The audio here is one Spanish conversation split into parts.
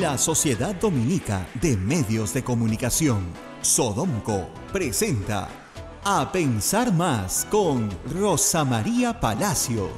La Sociedad Dominica de Medios de Comunicación, Sodomco, presenta A Pensar Más con Rosa María Palacios.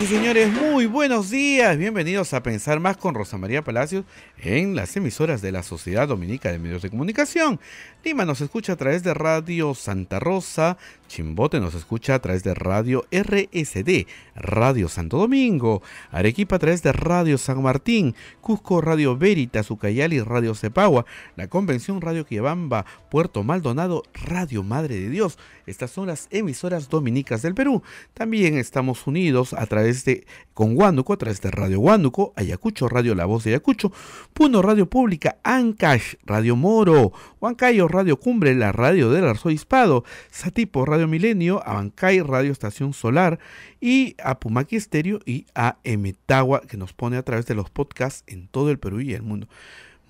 Y señores, muy buenos días. Bienvenidos a Pensar Más con Rosa María Palacios en las emisoras de la Sociedad Dominica de Medios de Comunicación. Lima nos escucha a través de Radio Santa Rosa, Chimbote nos escucha a través de Radio RSD, Radio Santo Domingo, Arequipa a través de Radio San Martín, Cusco Radio Veritas, Ucayali Radio Cepagua, La Convención Radio Quibamba, Puerto Maldonado Radio Madre de Dios. Estas son las emisoras dominicas del Perú. También estamos unidos a través de con Huánuco, a través de Radio Huánuco, Ayacucho Radio La Voz de Ayacucho, Puno Radio Pública, Ancash Radio Moro, Huancayo Radio Cumbre, la Radio del Arzobispado, Satipo Radio Milenio, a Bancay, Radio Estación Solar y a Pumaki Estéreo y a Emetagua, que nos pone a través de los podcasts en todo el Perú y el mundo.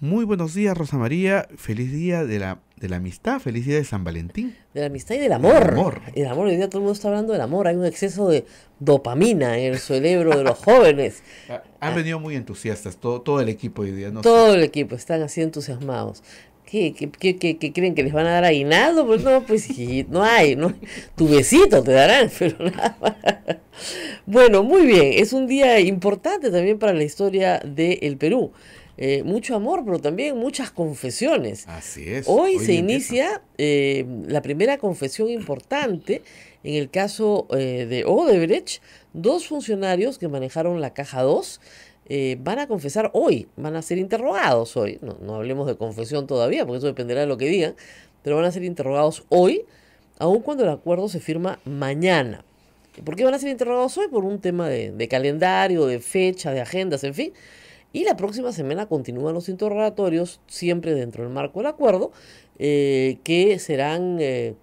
Muy buenos días, Rosa María. Feliz día de la, de la amistad, feliz día de San Valentín. De la amistad y del amor. El amor. El amor, hoy día todo el mundo está hablando del amor. Hay un exceso de dopamina en el cerebro de los jóvenes. Han venido muy entusiastas, todo, todo el equipo hoy día. todo el equipo, están así entusiasmados. ¿Qué, creen que les van a dar aguinaldo? Pues no, pues no hay, no tu besito te darán, pero nada más. Bueno, muy bien, es un día importante también para la historia del Perú. Eh, mucho amor, pero también muchas confesiones. Así es. Hoy, se inicia eh, la primera confesión importante en el caso eh, de Odebrecht, dos funcionarios que manejaron la caja 2 eh, van a confesar hoy, van a ser interrogados hoy. No, hablemos de confesión todavía, porque eso dependerá de lo que digan, pero van a ser interrogados hoy, aun cuando el acuerdo se firma mañana. ¿Por qué van a ser interrogados hoy? Por un tema de, calendario, de fecha, de agendas, en fin. Y la próxima semana continúan los interrogatorios, siempre dentro del marco del acuerdo, eh, que serán eh,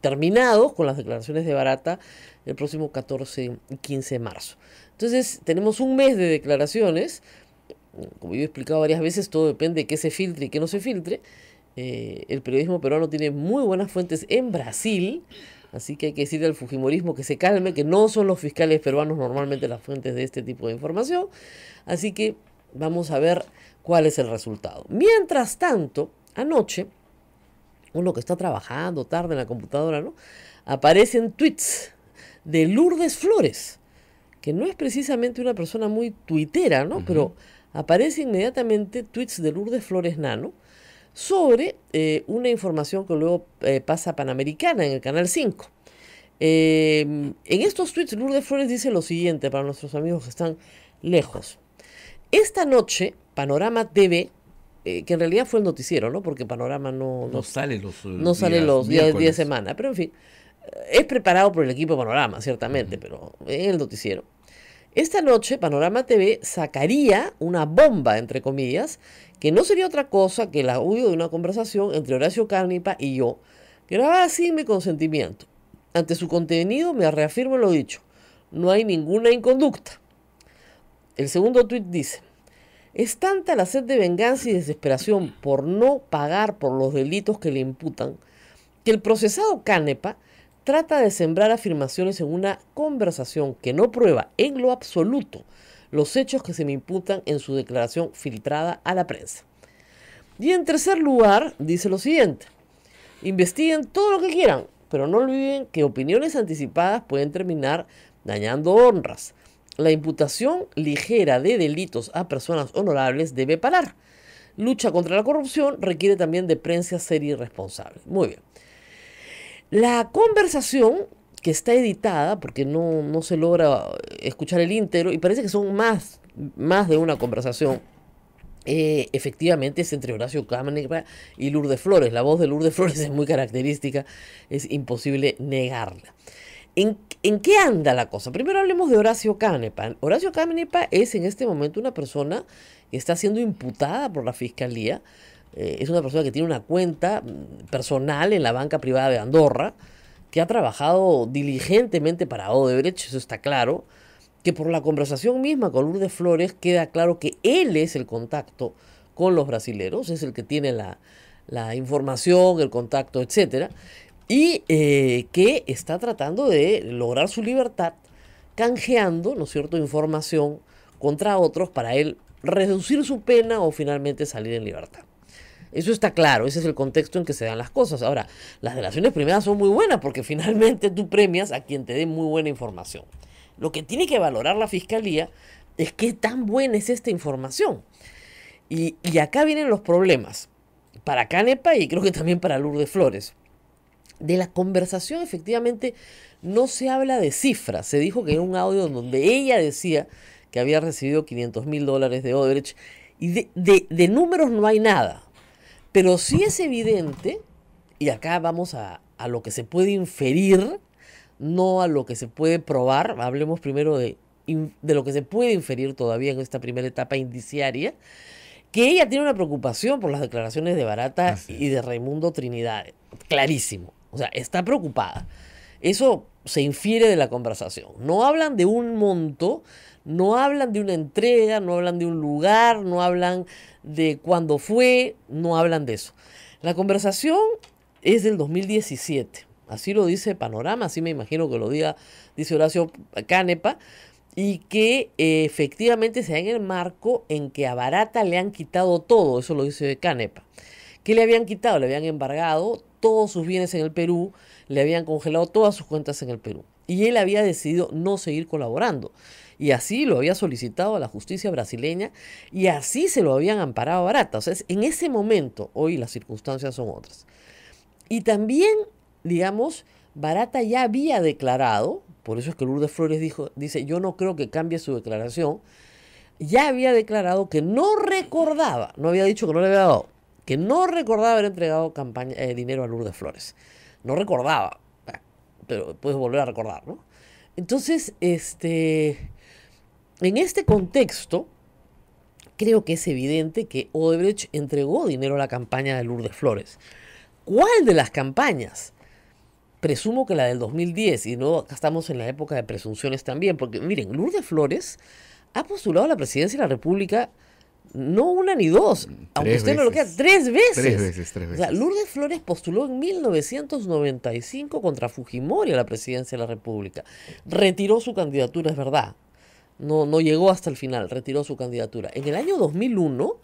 terminados con las declaraciones de Barata el próximo 14 y 15 de marzo. Entonces tenemos un mes de declaraciones. Como yo he explicado varias veces, todo depende de qué se filtre y qué no se filtre. Eh, el periodismo peruano tiene muy buenas fuentes en Brasil, así que hay que decirle al Fujimorismo que se calme, que no son los fiscales peruanos normalmente las fuentes de este tipo de información. Así que vamos a ver cuál es el resultado. Mientras tanto, anoche, uno que está trabajando tarde en la computadora, ¿no? Aparecen tweets de Lourdes Flores que no es precisamente una persona muy tuitera, ¿no? Pero aparece inmediatamente tweets de Lourdes Flores Nano sobre eh, una información que luego eh, pasa Panamericana en el Canal 5. Em, en estos tweets, Lourdes Flores dice lo siguiente para nuestros amigos que están lejos. Esta noche, Panorama TV, eh, que en realidad fue el noticiero, ¿no? Porque Panorama no, sale los no días, de semana, pero en fin, es preparado por el equipo Panorama, ciertamente, pero es el noticiero. Esta noche Panorama TV sacaría una bomba, entre comillas, que no sería otra cosa que el audio de una conversación entre Horacio Cárnipa y yo, grabada sin mi consentimiento. Ante su contenido me reafirmo lo dicho, no hay ninguna inconducta. El segundo tuit dice, es tanta la sed de venganza y desesperación por no pagar por los delitos que le imputan, que el procesado Cánepa trata de sembrar afirmaciones en una conversación que no prueba en lo absoluto los hechos que se me imputan en su declaración filtrada a la prensa. Y en tercer lugar, dice lo siguiente, investiguen todo lo que quieran, pero no olviden que opiniones anticipadas pueden terminar dañando honras. La imputación ligera de delitos a personas honorables debe parar. Lucha contra la corrupción requiere también de prensa ser irresponsable. Muy bien. La conversación que está editada, porque no, se logra eh, escuchar el íntero, y parece que son más, más de una conversación. Eh, efectivamente es entre Horacio Cámara y Lourdes Flores. La voz de Lourdes Flores es muy característica, es imposible negarla. ¿En, qué anda la cosa? Primero hablemos de Horacio Canepa. Horacio Canepa es en este momento una persona que está siendo imputada por la Fiscalía eh, es una persona que tiene una cuenta mm, personal en la banca privada de Andorra, que ha trabajado diligentemente para Odebrecht, eso está claro, que por la conversación misma con Lourdes Flores queda claro que él es el contacto con los brasileros, es el que tiene la, información, el contacto, etc. y eh, que está tratando de lograr su libertad canjeando, ¿no cierto?, información contra otros para él reducir su pena o finalmente salir en libertad. Eso está claro, ese es el contexto en que se dan las cosas. Ahora, las relaciones primeras son muy buenas porque finalmente tú premias a quien te dé muy buena información. Lo que tiene que valorar la fiscalía es qué tan buena es esta información. Y, acá vienen los problemas, para Canepa y creo que también para Lourdes Flores. De la conversación efectivamente no se habla de cifras. Se dijo que era un audio donde ella decía que había recibido 500 mil dólares de Odebrecht y de números no hay nada. Pero sí es evidente, y acá vamos a, lo que se puede inferir, no a lo que se puede probar. Hablemos primero de, de lo que se puede inferir todavía en esta primera etapa indiciaria, que ella tiene una preocupación por las declaraciones de Barata y de Raimundo Trinidad. Clarísimo. O sea, está preocupada. Eso se infiere de la conversación. No hablan de un monto no hablan de una entrega, no hablan de un lugar, no hablan de cuándo fue, no hablan de eso. La conversación es del 2017. Así lo dice Panorama, así me imagino que lo diga, dice Horacio Canepa, y que eh, efectivamente se da en el marco en que a Barata le han quitado todo, eso lo dice Canepa. ¿Qué le habían quitado? Le habían embargado todos sus bienes en el Perú, le habían congelado todas sus cuentas en el Perú. Y él había decidido no seguir colaborando. Y así lo había solicitado a la justicia brasileña y así se lo habían amparado Barata. O sea, en ese momento, hoy las circunstancias son otras. Y también, digamos, Barata ya había declarado, por eso es que Lourdes Flores dijo, dice, yo no creo que cambie su declaración, ya había declarado que no recordaba, no había dicho que no le había dado, que no recordaba haber entregado eh, dinero a Lourdes Flores. No recordaba, pero puedes volver a recordar, ¿no? Entonces, este, en este contexto, creo que es evidente que Odebrecht entregó dinero a la campaña de Lourdes Flores. ¿Cuál de las campañas? Presumo que la del 2010, y no estamos en la época de presunciones también, porque miren, Lourdes Flores ha postulado a la presidencia de la República no una ni dos, mm, aunque usted lo crea, tres veces. Tres veces, tres veces. Lourdes Flores postuló en 1995 contra Fujimori a la presidencia de la República. Retiró su candidatura, es verdad, no, llegó hasta el final, retiró su candidatura. En el año 2001,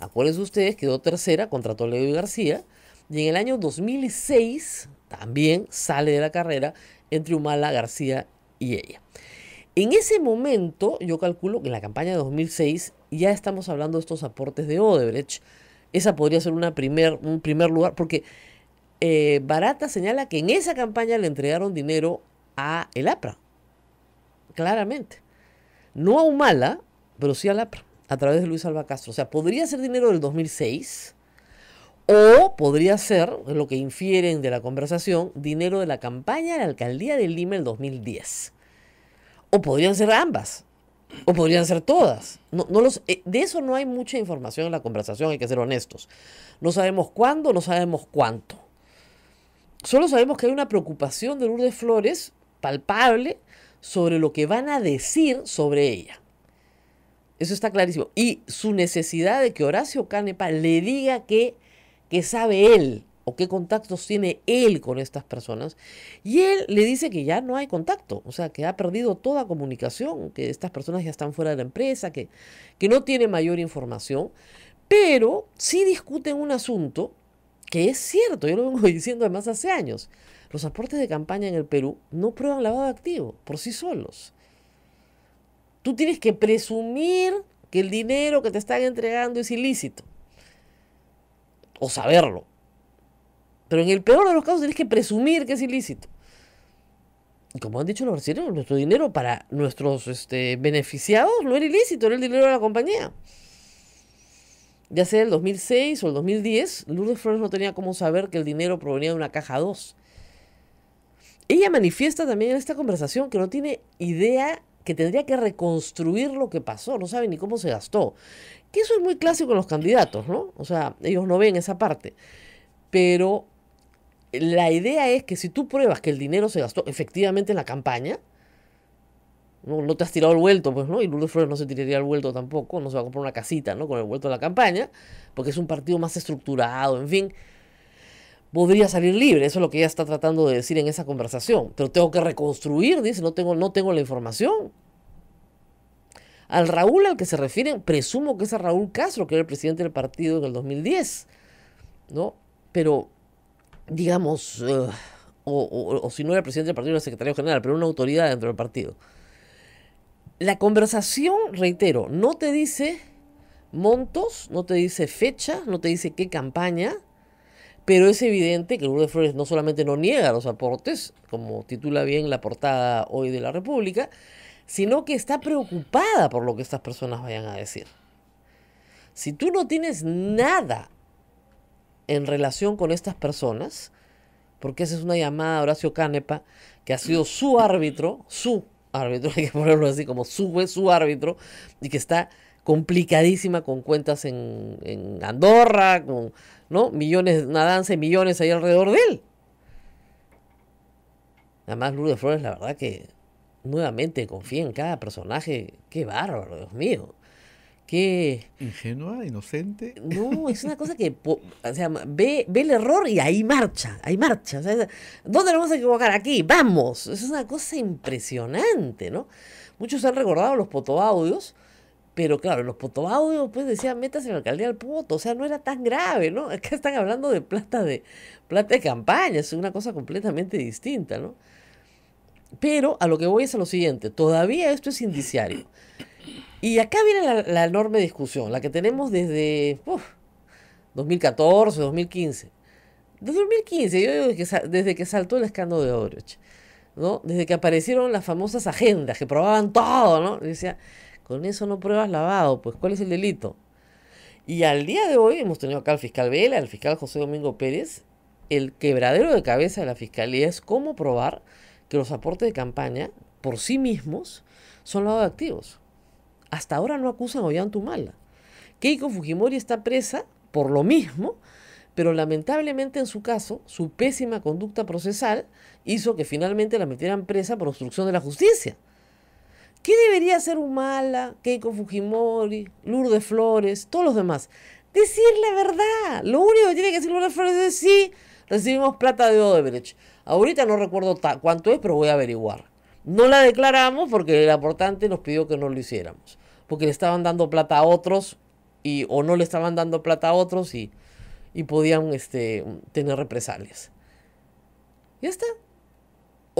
acuérdense ustedes, quedó tercera contra Toledo y García. Y en el año 2006 también sale de la carrera entre Humala, García y ella. En ese momento, yo calculo que en la campaña de 2006 ya estamos hablando de estos aportes de Odebrecht. Esa podría ser una primer, un primer lugar, porque eh, Barata señala que en esa campaña le entregaron dinero a el APRA, claramente no a Humala, pero sí a Lapra, a través de Luis Alba Castro. O sea, podría ser dinero del 2006 o podría ser, lo que infieren de la conversación, dinero de la campaña de la alcaldía de Lima el 2010. O podrían ser ambas. O podrían ser todas. No, eh, de eso no hay mucha información en la conversación, hay que ser honestos. No sabemos cuándo, no sabemos cuánto. Solo sabemos que hay una preocupación de Lourdes Flores palpable sobre lo que van a decir sobre ella. Eso está clarísimo. Y su necesidad de que Horacio Canepa le diga que, que sabe él o qué contactos tiene él con estas personas. Y él le dice que ya no hay contacto, o sea, que ha perdido toda comunicación, que estas personas ya están fuera de la empresa, que, que no tiene mayor información, pero sí discuten un asunto que es cierto, yo lo vengo diciendo además hace años. Los aportes de campaña en el Perú no prueban lavado de activo por sí solos. Tú tienes que presumir que el dinero que te están entregando es ilícito. O saberlo. Pero en el peor de los casos tienes que presumir que es ilícito. Y como han dicho los brasileños, nuestro dinero para nuestros este, beneficiados no era ilícito, era el dinero de la compañía. Ya sea el 2006 o el 2010, Lourdes Flores no tenía cómo saber que el dinero provenía de una caja 2. Ella manifiesta también en esta conversación que no tiene idea que tendría que reconstruir lo que pasó, no sabe ni cómo se gastó. Que eso es muy clásico en los candidatos, ¿no? O sea, ellos no ven esa parte. Pero la idea es que si tú pruebas que el dinero se gastó efectivamente en la campaña, no, no te has tirado el vuelto, pues, ¿no? Y Lourdes Flores no se tiraría el vuelto tampoco, no se va a comprar una casita, ¿no? Con el vuelto de la campaña, porque es un partido más estructurado, en fin podría salir libre. Eso es lo que ella está tratando de decir en esa conversación. Pero tengo que reconstruir, dice, no tengo, no tengo la información. Al Raúl al que se refieren, presumo que es a Raúl Castro, que era el presidente del partido en el 2010, ¿no? Pero, digamos, eh, o, si no era presidente del partido, era secretario general, pero una autoridad dentro del partido. La conversación, reitero, no te dice montos, no te dice fecha, no te dice qué campaña, pero es evidente que Lourdes Flores no solamente no niega los aportes, como titula bien la portada hoy de La República, sino que está preocupada por lo que estas personas vayan a decir. Si tú no tienes nada en relación con estas personas, porque esa es una llamada a Horacio Canepa, que ha sido su árbitro, su árbitro, hay que ponerlo así como su su árbitro, y que está complicadísima con cuentas en, Andorra, con ¿no? millones, nadanse millones ahí alrededor de él. Además, Lourdes Flores, la verdad que nuevamente confía en cada personaje. Qué bárbaro, Dios mío. Qué... Ingenua, inocente. No, es una cosa que ve, ve el error y ahí marcha, ahí marcha. ¿Dónde nos vamos a equivocar? Aquí, vamos. Es una cosa impresionante, ¿no? Muchos han recordado los potoaudios pero claro, los potobaudios pues decían, metas en la alcaldía al poto, o sea, no era tan grave, ¿no? Acá están hablando de plata de, plata de campaña, es una cosa completamente distinta, ¿no? Pero a lo que voy es a lo siguiente, todavía esto es indiciario. Y acá viene la, enorme discusión, la que tenemos desde 2014, 2015. Desde 2015, yo digo desde que, desde que saltó el escándalo de Odrioch, ¿no? Desde que aparecieron las famosas agendas que probaban todo, ¿no? decía, con eso no pruebas lavado, pues ¿cuál es el delito? Y al día de hoy hemos tenido acá al fiscal Vela, al fiscal José Domingo Pérez. El quebradero de cabeza de la fiscalía es cómo probar que los aportes de campaña por sí mismos son lavado de activos. Hasta ahora no acusan a Tumala. Keiko Fujimori está presa por lo mismo, pero lamentablemente en su caso, su pésima conducta procesal hizo que finalmente la metieran presa por obstrucción de la justicia. ¿Qué debería hacer Humala, Keiko Fujimori, Lourdes Flores, todos los demás? Decir la verdad. Lo único que tiene que decir Lourdes Flores es sí, recibimos plata de Odebrecht. Ahorita no recuerdo cuánto es, pero voy a averiguar. No la declaramos porque el aportante nos pidió que no lo hiciéramos. Porque le estaban dando plata a otros y, o no le estaban dando plata a otros y, podían este, tener represalias. Ya está.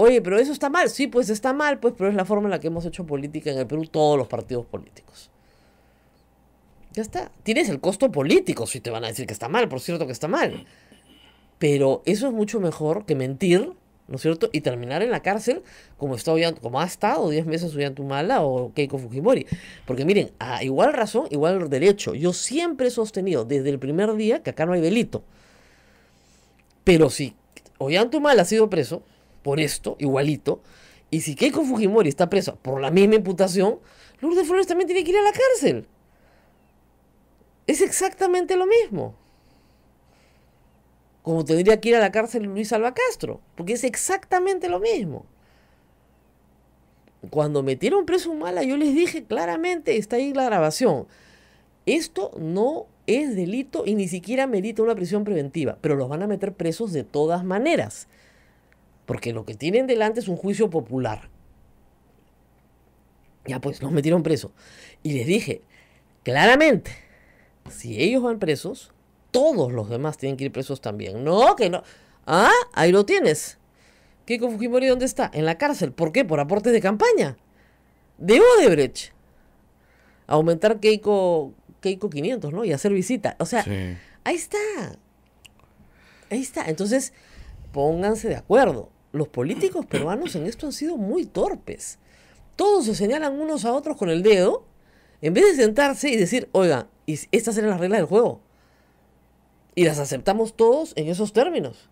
Oye, pero eso está mal. Sí, pues está mal, pues, pero es la forma en la que hemos hecho política en el Perú todos los partidos políticos. Ya está. Tienes el costo político, si te van a decir que está mal, por cierto que está mal. Pero eso es mucho mejor que mentir, ¿no es cierto? Y terminar en la cárcel como, está como ha estado 10 meses Oyantumala o Keiko Fujimori. Porque miren, a igual razón, igual derecho. Yo siempre he sostenido desde el primer día que acá no hay delito. Pero si Ollantumala ha sido preso, por esto, igualito. Y si Keiko Fujimori está presa por la misma imputación, Lourdes Flores también tiene que ir a la cárcel. Es exactamente lo mismo. Como tendría que ir a la cárcel Luis Alba Castro, porque es exactamente lo mismo. Cuando metieron preso mala, yo les dije claramente, está ahí la grabación. Esto no es delito y ni siquiera merita una prisión preventiva, pero los van a meter presos de todas maneras. Porque lo que tienen delante es un juicio popular. Ya pues, nos metieron preso. Y les dije, claramente, si ellos van presos, todos los demás tienen que ir presos también. No, que no. Ah, ahí lo tienes. Keiko Fujimori, ¿dónde está? En la cárcel. ¿Por qué? Por aportes de campaña. De Odebrecht. Aumentar Keiko, Keiko 500, ¿no? Y hacer visita. O sea, ahí está. Ahí está. Entonces, pónganse de acuerdo los políticos peruanos en esto han sido muy torpes. Todos se señalan unos a otros con el dedo, en vez de sentarse y decir, oiga, estas eran las reglas del juego. Y las aceptamos todos en esos términos.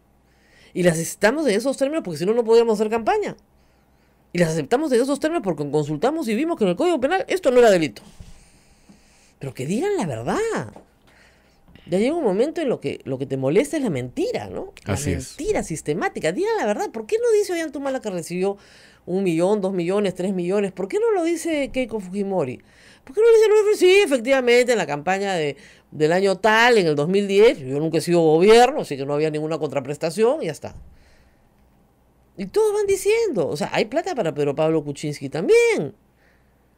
Y las aceptamos en esos términos porque si no, no podríamos hacer campaña. Y las aceptamos en esos términos porque consultamos y vimos que en el Código Penal esto no era delito. Pero que digan la verdad ya llega un momento en lo que lo que te molesta es la mentira, ¿no? La mentira sistemática. Diga la verdad, ¿por qué no dice Ollantumala que recibió un millón, dos millones, tres millones? ¿Por qué no lo dice Keiko Fujimori? ¿Por qué no lo dice Sí, efectivamente, en la campaña de, del año tal, en el 2010, yo nunca he sido gobierno, así que no había ninguna contraprestación y ya está. Y todos van diciendo, o sea, hay plata para Pedro Pablo Kuczynski también,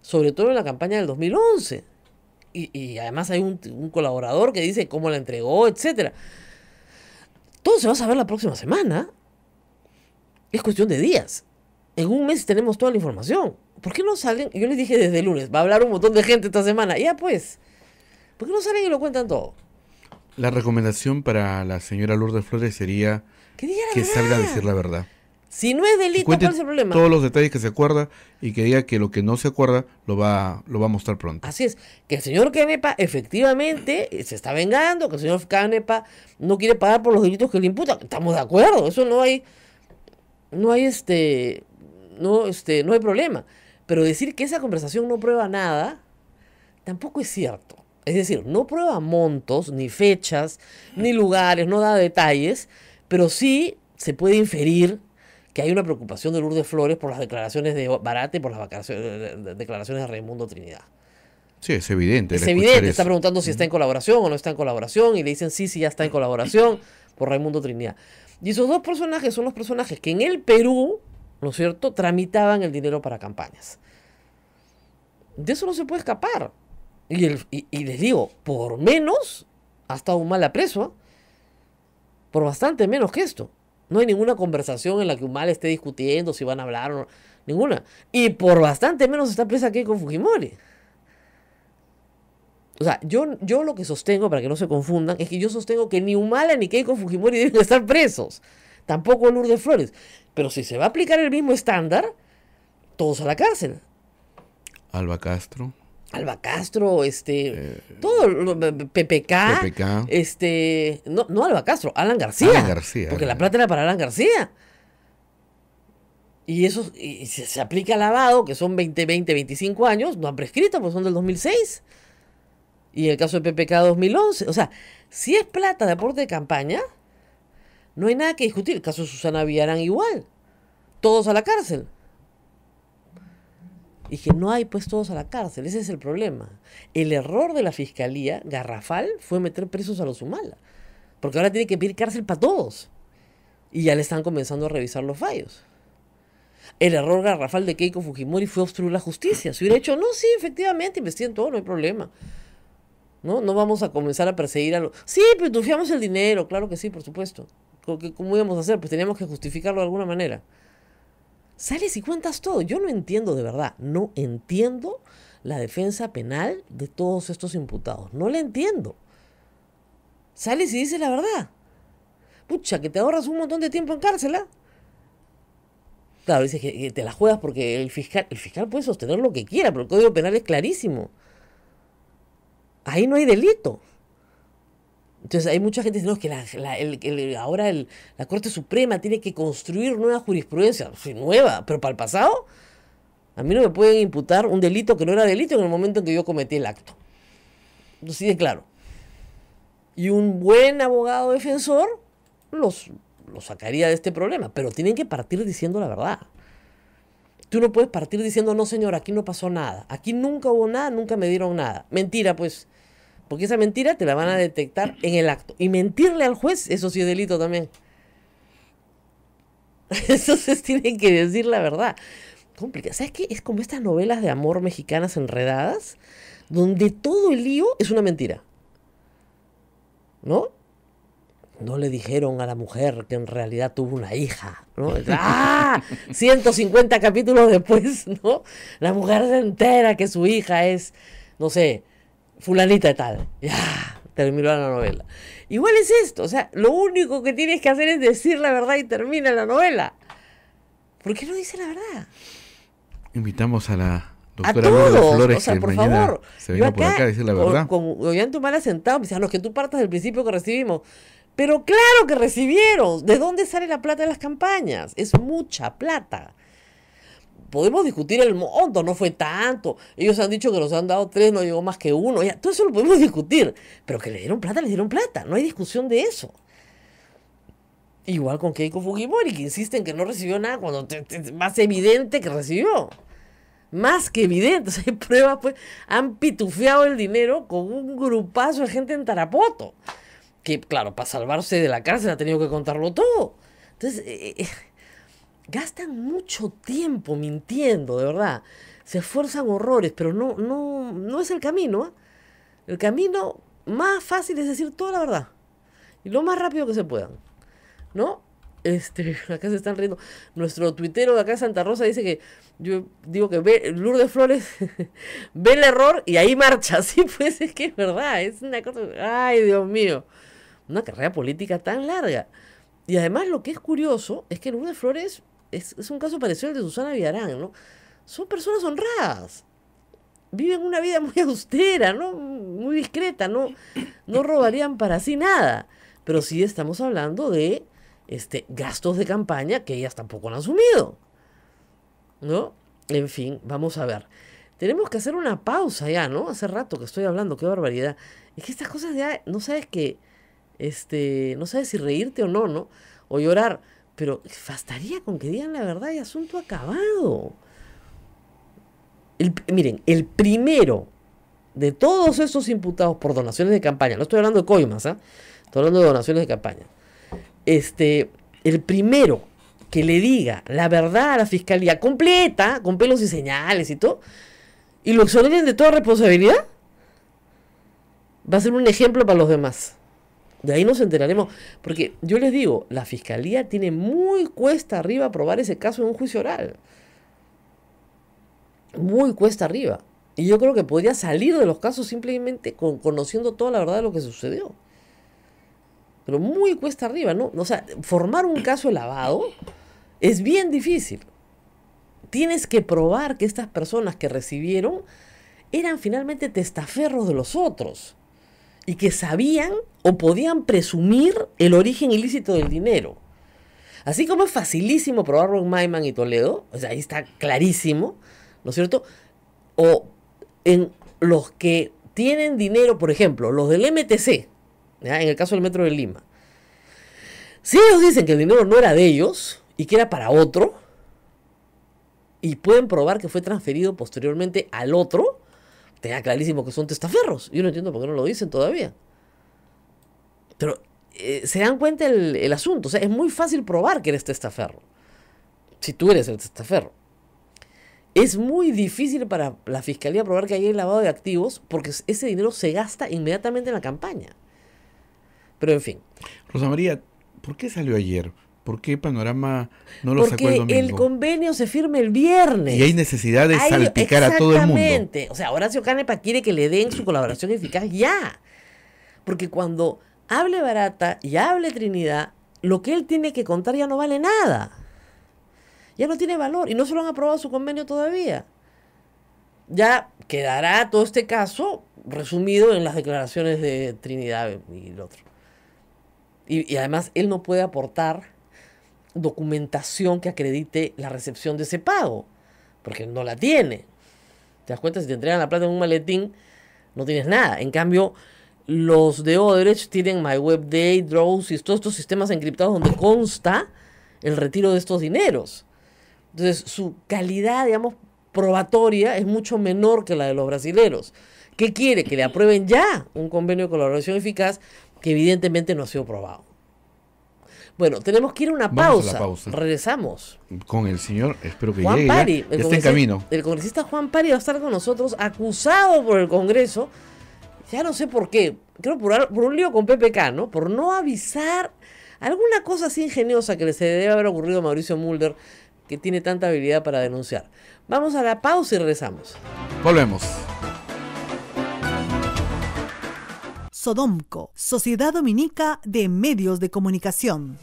sobre todo en la campaña del 2011. Y, y además hay un, un, colaborador que dice cómo la entregó, etc. Todo se va a saber la próxima semana. Es cuestión de días. En un mes tenemos toda la información. ¿Por qué no salen? Yo les dije desde el lunes, va a hablar un montón de gente esta semana. Ya pues, ¿por qué no salen y lo cuentan todo? La recomendación para la señora Lourdes Flores sería que, que salga a decir la verdad. Si no es delito, ¿cuál es el problema? Todos los detalles que se acuerda y que diga que lo que no se acuerda lo va, lo va a mostrar pronto. Así es, que el señor Canepa efectivamente se está vengando, que el señor Canepa no quiere pagar por los delitos que le imputa Estamos de acuerdo, eso no hay, no hay este, no, este, no hay problema. Pero decir que esa conversación no prueba nada, tampoco es cierto. Es decir, no prueba montos, ni fechas, ni lugares, no da detalles, pero sí se puede inferir que hay una preocupación de Lourdes Flores por las declaraciones de Barate, por las declaraciones de Raimundo Trinidad. Sí, es evidente. Es evidente, está preguntando si está en colaboración o no está en colaboración y le dicen sí, sí, ya está en colaboración por Raimundo Trinidad. Y esos dos personajes son los personajes que en el Perú, ¿no es cierto?, tramitaban el dinero para campañas. De eso no se puede escapar. Y, y les digo, por menos ha estado un mal apreso, ¿ah? por bastante menos que esto. No hay ninguna conversación en la que Humala esté discutiendo si van a hablar o no. Ninguna. Y por bastante menos está presa que con Fujimori. O sea, yo, yo lo que sostengo, para que no se confundan, es que yo sostengo que ni Humala ni Keiko Fujimori deben estar presos. Tampoco Lourdes Flores. Pero si se va a aplicar el mismo estándar, todos a la cárcel. Alba Castro. Alba Castro, este, eh, todo, PPK, PPK, este, no, Alba Castro, Alan García. García. Porque la eh. plata era para Alan García. Y eso y se, aplica al lavado, que son 20, 20, 25 años, no han prescrito, porque son del 2006. Y el caso de PPK 2011, o sea, si es plata de aporte de campaña, no hay nada que discutir. El caso de Susana Villarán igual. Todos a la cárcel y que no hay pues todos a la cárcel. Ese es el problema. El error de la fiscalía, garrafal, fue meter presos a los Humala. Porque ahora tiene que pedir cárcel para todos. Y ya le están comenzando a revisar los fallos. El error garrafal de Keiko Fujimori fue obstruir la justicia. Se hubiera hecho, no, sí, efectivamente, investiguen todo, no hay problema. ¿No? No vamos a comenzar a perseguir a los... Sí, pero tufiamos el dinero, claro que sí, por supuesto. ¿Cómo íbamos a hacer? Pues teníamos que justificarlo de alguna manera sales y cuentas todo. Yo no entiendo de verdad, no entiendo la defensa penal de todos estos imputados. No la entiendo. Sales y dices la verdad. Pucha, que te ahorras un montón de tiempo en cárcel, ¿ah? Claro, dices que te la juegas porque el fiscal, el fiscal puede sostener lo que quiera, pero el Código Penal es clarísimo. Ahí no hay delito. Entonces hay mucha gente que que el, ahora el, la Corte Suprema tiene que construir nueva jurisprudencia, sí, nueva, pero para el pasado, a mí no me pueden imputar un delito que no era delito en el momento en que yo cometí el acto. Así sigue claro. Y un buen abogado defensor los, los sacaría de este problema, pero tienen que partir diciendo la verdad. Tú no puedes partir diciendo, no señor, aquí no pasó nada, aquí nunca hubo nada, nunca me dieron nada. Mentira, pues porque esa mentira te la van a detectar en el acto. Y mentirle al juez, eso sí es delito también. Entonces tienen que decir la verdad. complica ¿Sabes qué? Es como estas novelas de amor mexicanas enredadas, donde todo el lío es una mentira. ¿No? No le dijeron a la mujer que en realidad tuvo una hija, ¿no? ¡Ah! 150 capítulos después, ¿no? La mujer se entera que su hija es, no sé, fulanita y tal, ya, terminó la novela. Igual es esto, o sea, lo único que tienes que hacer es decir la verdad y termina la novela. ¿Por qué no dice la verdad? Invitamos a la doctora Flores que por favor. se venga por acá a decir la verdad. Como tu mala sentado, me los que tú partas del principio que recibimos. Pero claro que recibieron. ¿De dónde sale la plata de las campañas? Es mucha plata podemos discutir el monto, no fue tanto. Ellos han dicho que nos han dado tres, no llegó más que uno. todo eso lo podemos discutir. Pero que le dieron plata, le dieron plata. No hay discusión de eso. Igual con Keiko Fujimori, que insisten que no recibió nada cuando es más evidente que recibió. Más que evidente. hay pruebas, pues, han pitufiado el dinero con un grupazo de gente en Tarapoto. Que, claro, para salvarse de la cárcel ha tenido que contarlo todo. Entonces... Eh, eh, gastan mucho tiempo mintiendo, de verdad. Se esfuerzan horrores, pero no, no, no es el camino. ¿ah? El camino más fácil es decir toda la verdad. Y lo más rápido que se puedan. ¿No? Este, acá se están riendo. Nuestro tuitero de acá Santa Rosa dice que yo digo que ve, Lourdes Flores ve el error y ahí marcha. Sí, pues es que es verdad. Es una cosa. Ay, Dios mío. Una carrera política tan larga. Y además lo que es curioso es que Lourdes Flores es, un caso parecido al de Susana Villarán, ¿no? Son personas honradas, viven una vida muy austera, ¿no? Muy discreta, no, no robarían para sí nada. Pero sí estamos hablando de este, gastos de campaña que ellas tampoco han asumido. ¿No? En fin, vamos a ver. Tenemos que hacer una pausa ya, ¿no? Hace rato que estoy hablando, qué barbaridad. Es que estas cosas ya no sabes qué. este, no sabes si reírte o no, ¿no? O llorar pero bastaría con que digan la verdad y asunto acabado. miren, el primero de todos esos imputados por donaciones de campaña, no estoy hablando de coimas, ¿ah? estoy hablando de donaciones de campaña. Este, el primero que le diga la verdad a la fiscalía completa, con pelos y señales y todo, y lo exoneren de toda responsabilidad, va a ser un ejemplo para los demás. De ahí nos enteraremos, porque yo les digo, la fiscalía tiene muy cuesta arriba probar ese caso en un juicio oral. Muy cuesta arriba. Y yo creo que podría salir de los casos simplemente con, conociendo toda la verdad de lo que sucedió. Pero muy cuesta arriba, ¿no? O sea, formar un caso lavado es bien difícil. Tienes que probar que estas personas que recibieron eran finalmente testaferros de los otros y que sabían o podían presumir el origen ilícito del dinero. Así como es facilísimo probar en Maiman y Toledo, o sea, ahí está clarísimo, ¿no es cierto? O en los que tienen dinero, por ejemplo, los del MTC, en el caso del Metro de Lima. Si ellos dicen que el dinero no era de ellos y que era para otro, y pueden probar que fue transferido posteriormente al otro, tenía clarísimo que son testaferros. Yo no entiendo por qué no lo dicen todavía. Pero eh, se dan cuenta el, el, asunto. O sea, es muy fácil probar que eres testaferro. Si tú eres el testaferro. Es muy difícil para la fiscalía probar que hay lavado de activos porque ese dinero se gasta inmediatamente en la campaña. Pero en fin. Rosa María, ¿por qué salió ayer? ¿Por qué Panorama no lo Porque sacó el convenio se firma el viernes. Y hay necesidad de salpicar a todo el mundo. Exactamente. O sea, Horacio Canepa quiere que le den su colaboración eficaz ya. Porque cuando hable Barata y hable Trinidad, lo que él tiene que contar ya no vale nada. Ya no tiene valor. Y no se lo han aprobado su convenio todavía. Ya quedará todo este caso resumido en las declaraciones de Trinidad y el otro. y además él no puede aportar documentación que acredite la recepción de ese pago, porque no la tiene. ¿Te das cuenta? Si te entregan la plata en un maletín, no tienes nada. En cambio, los de Odebrecht tienen MyWebDay, Draws y todos estos sistemas encriptados donde consta el retiro de estos dineros. Entonces, su calidad, digamos, probatoria es mucho menor que la de los brasileros. ¿Qué quiere? Que le aprueben ya un convenio de colaboración eficaz que evidentemente no ha sido probado. Bueno, tenemos que ir a una pausa. Regresamos. Con el señor, espero que Juan llegue. Pari, ya, en camino. El congresista Juan Pari va a estar con nosotros, acusado por el Congreso. Ya no sé por qué. Creo por, por un lío con PPK, ¿no? Por no avisar alguna cosa así ingeniosa que le se debe haber ocurrido a Mauricio Mulder, que tiene tanta habilidad para denunciar. Vamos a la pausa y regresamos. Volvemos. Sodomco, Sociedad Dominica de Medios de Comunicación.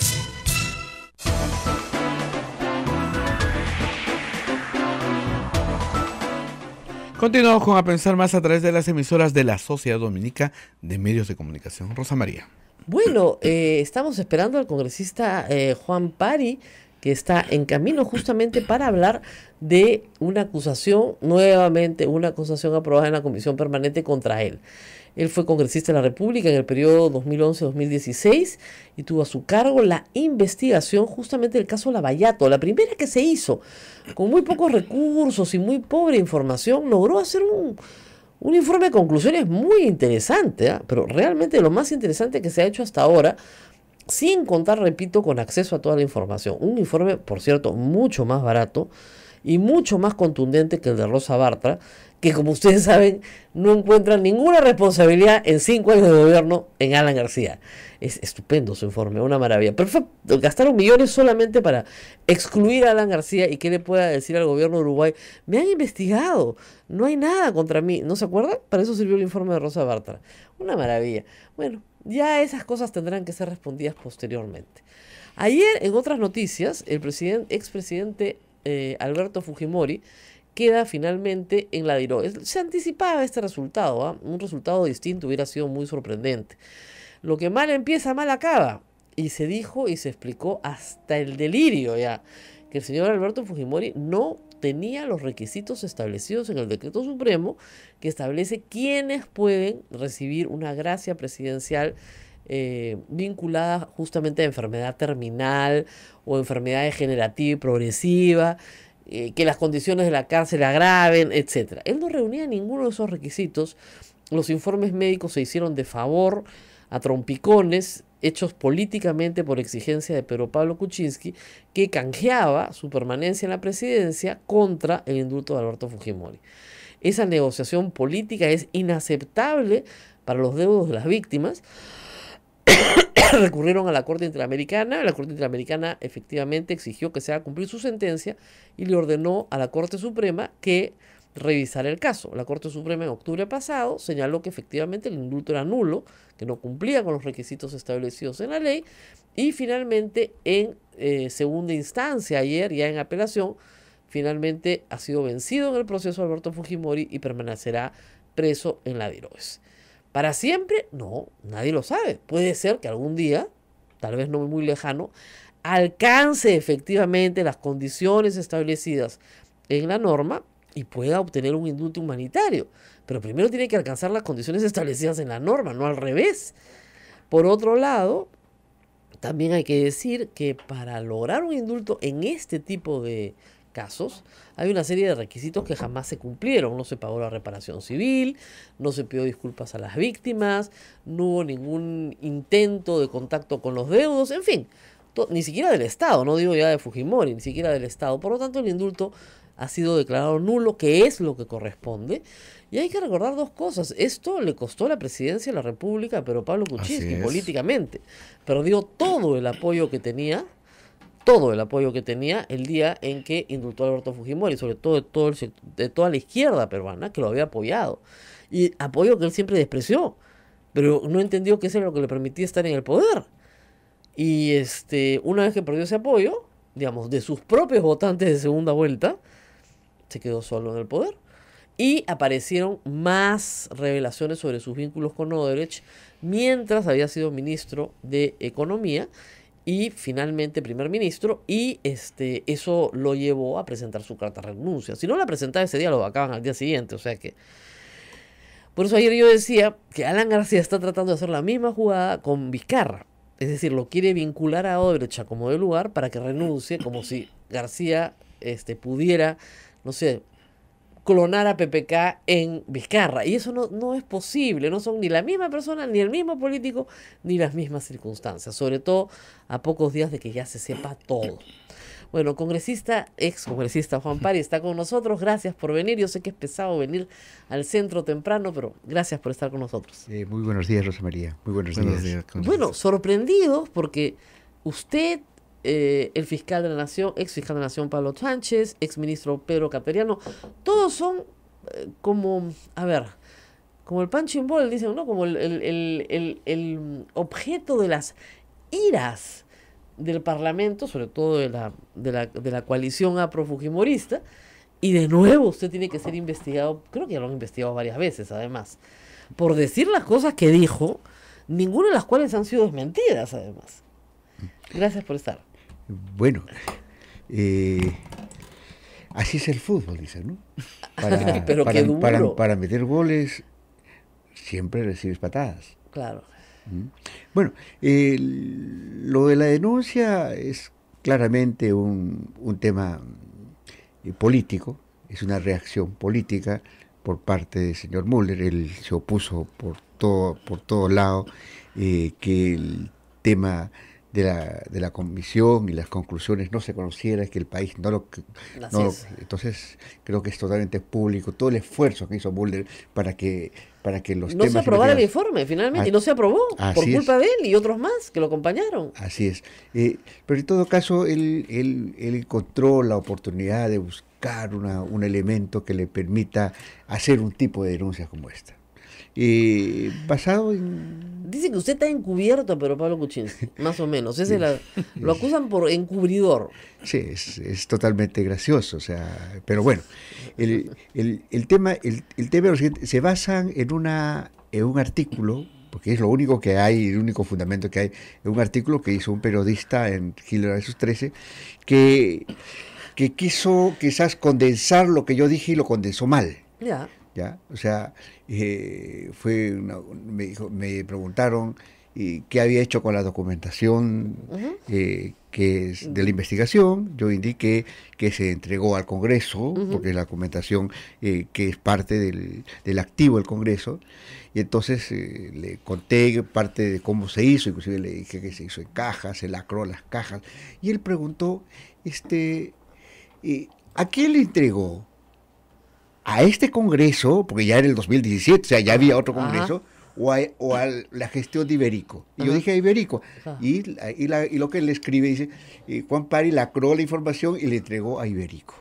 Continuamos con A Pensar Más a través de las emisoras de la Sociedad Dominica de Medios de Comunicación. Rosa María. Bueno, eh, estamos esperando al congresista eh, Juan Pari, que está en camino justamente para hablar de una acusación, nuevamente una acusación aprobada en la Comisión Permanente contra él. Él fue congresista de la República en el periodo 2011-2016 y tuvo a su cargo la investigación justamente del caso Lavallato, la primera que se hizo, con muy pocos recursos y muy pobre información, logró hacer un, un informe de conclusiones muy interesante, ¿ah? pero realmente lo más interesante que se ha hecho hasta ahora, sin contar, repito, con acceso a toda la información. Un informe, por cierto, mucho más barato y mucho más contundente que el de Rosa Bartra, que como ustedes saben no encuentran ninguna responsabilidad en cinco años de gobierno en Alan García. Es estupendo su informe, una maravilla. Perfecto, gastaron millones solamente para excluir a Alan García y que le pueda decir al gobierno de Uruguay, me han investigado, no hay nada contra mí, ¿no se acuerdan? Para eso sirvió el informe de Rosa Bartra. Una maravilla. Bueno, ya esas cosas tendrán que ser respondidas posteriormente. Ayer, en otras noticias, el expresidente eh, Alberto Fujimori queda finalmente en la Diro. Se anticipaba este resultado, ¿ah? un resultado distinto hubiera sido muy sorprendente. Lo que mal empieza, mal acaba. Y se dijo y se explicó hasta el delirio ya que el señor Alberto Fujimori no tenía los requisitos establecidos en el decreto supremo que establece quiénes pueden recibir una gracia presidencial eh, vinculada justamente a enfermedad terminal o enfermedad degenerativa y progresiva, eh, que las condiciones de la cárcel agraven, etc. Él no reunía ninguno de esos requisitos. Los informes médicos se hicieron de favor a trompicones hechos políticamente por exigencia de Pedro Pablo Kuczynski, que canjeaba su permanencia en la presidencia contra el indulto de Alberto Fujimori. Esa negociación política es inaceptable para los deudos de las víctimas recurrieron a la Corte Interamericana. La Corte Interamericana efectivamente exigió que se haga cumplir su sentencia y le ordenó a la Corte Suprema que revisara el caso. La Corte Suprema en octubre pasado señaló que efectivamente el indulto era nulo, que no cumplía con los requisitos establecidos en la ley y finalmente en eh, segunda instancia ayer, ya en apelación, finalmente ha sido vencido en el proceso Alberto Fujimori y permanecerá preso en la DIROES. ¿Para siempre? No, nadie lo sabe. Puede ser que algún día, tal vez no muy lejano, alcance efectivamente las condiciones establecidas en la norma y pueda obtener un indulto humanitario. Pero primero tiene que alcanzar las condiciones establecidas en la norma, no al revés. Por otro lado, también hay que decir que para lograr un indulto en este tipo de casos, hay una serie de requisitos que jamás se cumplieron. No se pagó la reparación civil, no se pidió disculpas a las víctimas, no hubo ningún intento de contacto con los deudos, en fin, ni siquiera del Estado, no digo ya de Fujimori, ni siquiera del Estado. Por lo tanto, el indulto ha sido declarado nulo, que es lo que corresponde. Y hay que recordar dos cosas. Esto le costó la presidencia de la República, pero Pablo Kuczynski políticamente. Perdió todo el apoyo que tenía todo el apoyo que tenía el día en que indultó a Alberto Fujimori, sobre todo de, todo de toda la izquierda peruana que lo había apoyado. Y apoyo que él siempre despreció, pero no entendió que eso era lo que le permitía estar en el poder. Y este, una vez que perdió ese apoyo, digamos, de sus propios votantes de segunda vuelta, se quedó solo en el poder. Y aparecieron más revelaciones sobre sus vínculos con Odebrecht mientras había sido ministro de Economía y finalmente primer ministro y este, eso lo llevó a presentar su carta de renuncia. Si no la presentaba ese día, lo acaban al día siguiente, o sea que... Por eso ayer yo decía que Alan García está tratando de hacer la misma jugada con Vizcarra. Es decir, lo quiere vincular a Odebrecht como de lugar para que renuncie, como si García este, pudiera, no sé, clonar a PPK en Vizcarra. Y eso no, no es posible, no son ni la misma persona, ni el mismo político, ni las mismas circunstancias, sobre todo a pocos días de que ya se sepa todo. Bueno, congresista, ex congresista Juan Pari está con nosotros. Gracias por venir. Yo sé que es pesado venir al centro temprano, pero gracias por estar con nosotros. Eh, muy buenos días, Rosa María. Muy buenos, días bueno, sorprendidos porque usted eh, el fiscal de la Nación, ex fiscal de la Nación Pablo Sánchez, ex ministro Pedro Caperiano, todos son eh, como, a ver, como el punching ball, dicen, ¿no? Como el, objeto de las iras del Parlamento, sobre todo de la, de la, de la coalición aprofujimorista, y de nuevo usted tiene que ser investigado, creo que ya lo han investigado varias veces además, por decir las cosas que dijo, ninguna de las cuales han sido desmentidas además. Gracias por estar. Bueno, eh, así es el fútbol, dice ¿no? Para, meter goles siempre recibes patadas. Claro. ¿Mm? Bueno, lo de la denuncia es claramente un, tema eh, político, es una reacción política por parte del señor Müller. Él se opuso por todo, por todo lado eh, que el tema de la, de la comisión y las conclusiones no se conociera, que el país no lo... entonces creo que es totalmente público todo el esfuerzo que hizo Mulder para que, para que los... No se aprobara el informe finalmente y no se aprobó por culpa de él y otros más que lo acompañaron. Así es. Eh, pero en todo caso, él, él, encontró la oportunidad de buscar una, un elemento que le permita hacer un tipo de denuncia como esta y pasado Dice que usted está encubierto, pero Pablo Cuchín, más o menos. lo acusan por encubridor. Sí, es, totalmente gracioso. O sea, pero bueno, el, tema, el, tema se basan en, una, en un artículo porque es lo único que hay, el único fundamento que hay, es un artículo que hizo un periodista en Hitler esos 13, que, que quiso quizás condensar lo que yo dije y lo condensó mal. Ya. ¿Ya? O sea, eh, fue me, dijo, me preguntaron y eh, qué había hecho con la documentación eh, que es de la investigación. Yo indiqué que se entregó al Congreso, porque es la documentación que es parte del, activo del Congreso. Y entonces le conté parte de cómo se hizo, inclusive le dije que se hizo en cajas, se lacró las cajas. Y él preguntó, este, ¿a quién le entregó? a este Congreso, porque ya era el 2017, o sea, ya había otro Congreso, o a, la gestión de Iberico. Y yo dije a Iberico. Y, y, la, y, lo que él escribe dice, eh, Juan Pari lacró la información y le entregó a Iberico.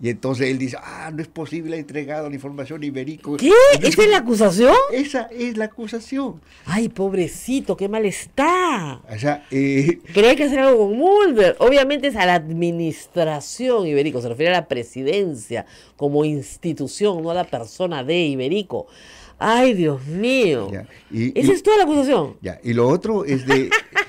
Y entonces él dice, ah, no es posible, ha entregado la información Iberico. ¿Qué? ¿Esa es la acusación? Esa es la acusación. Ay, pobrecito, qué mal está. O sea, eh... Pero hay que hacer algo con Mulder. Obviamente es a la administración Iberico, se refiere a la presidencia como institución, no a la persona de Iberico. Ay, Dios mío. Esa es toda la acusación. Ya, y lo otro es de...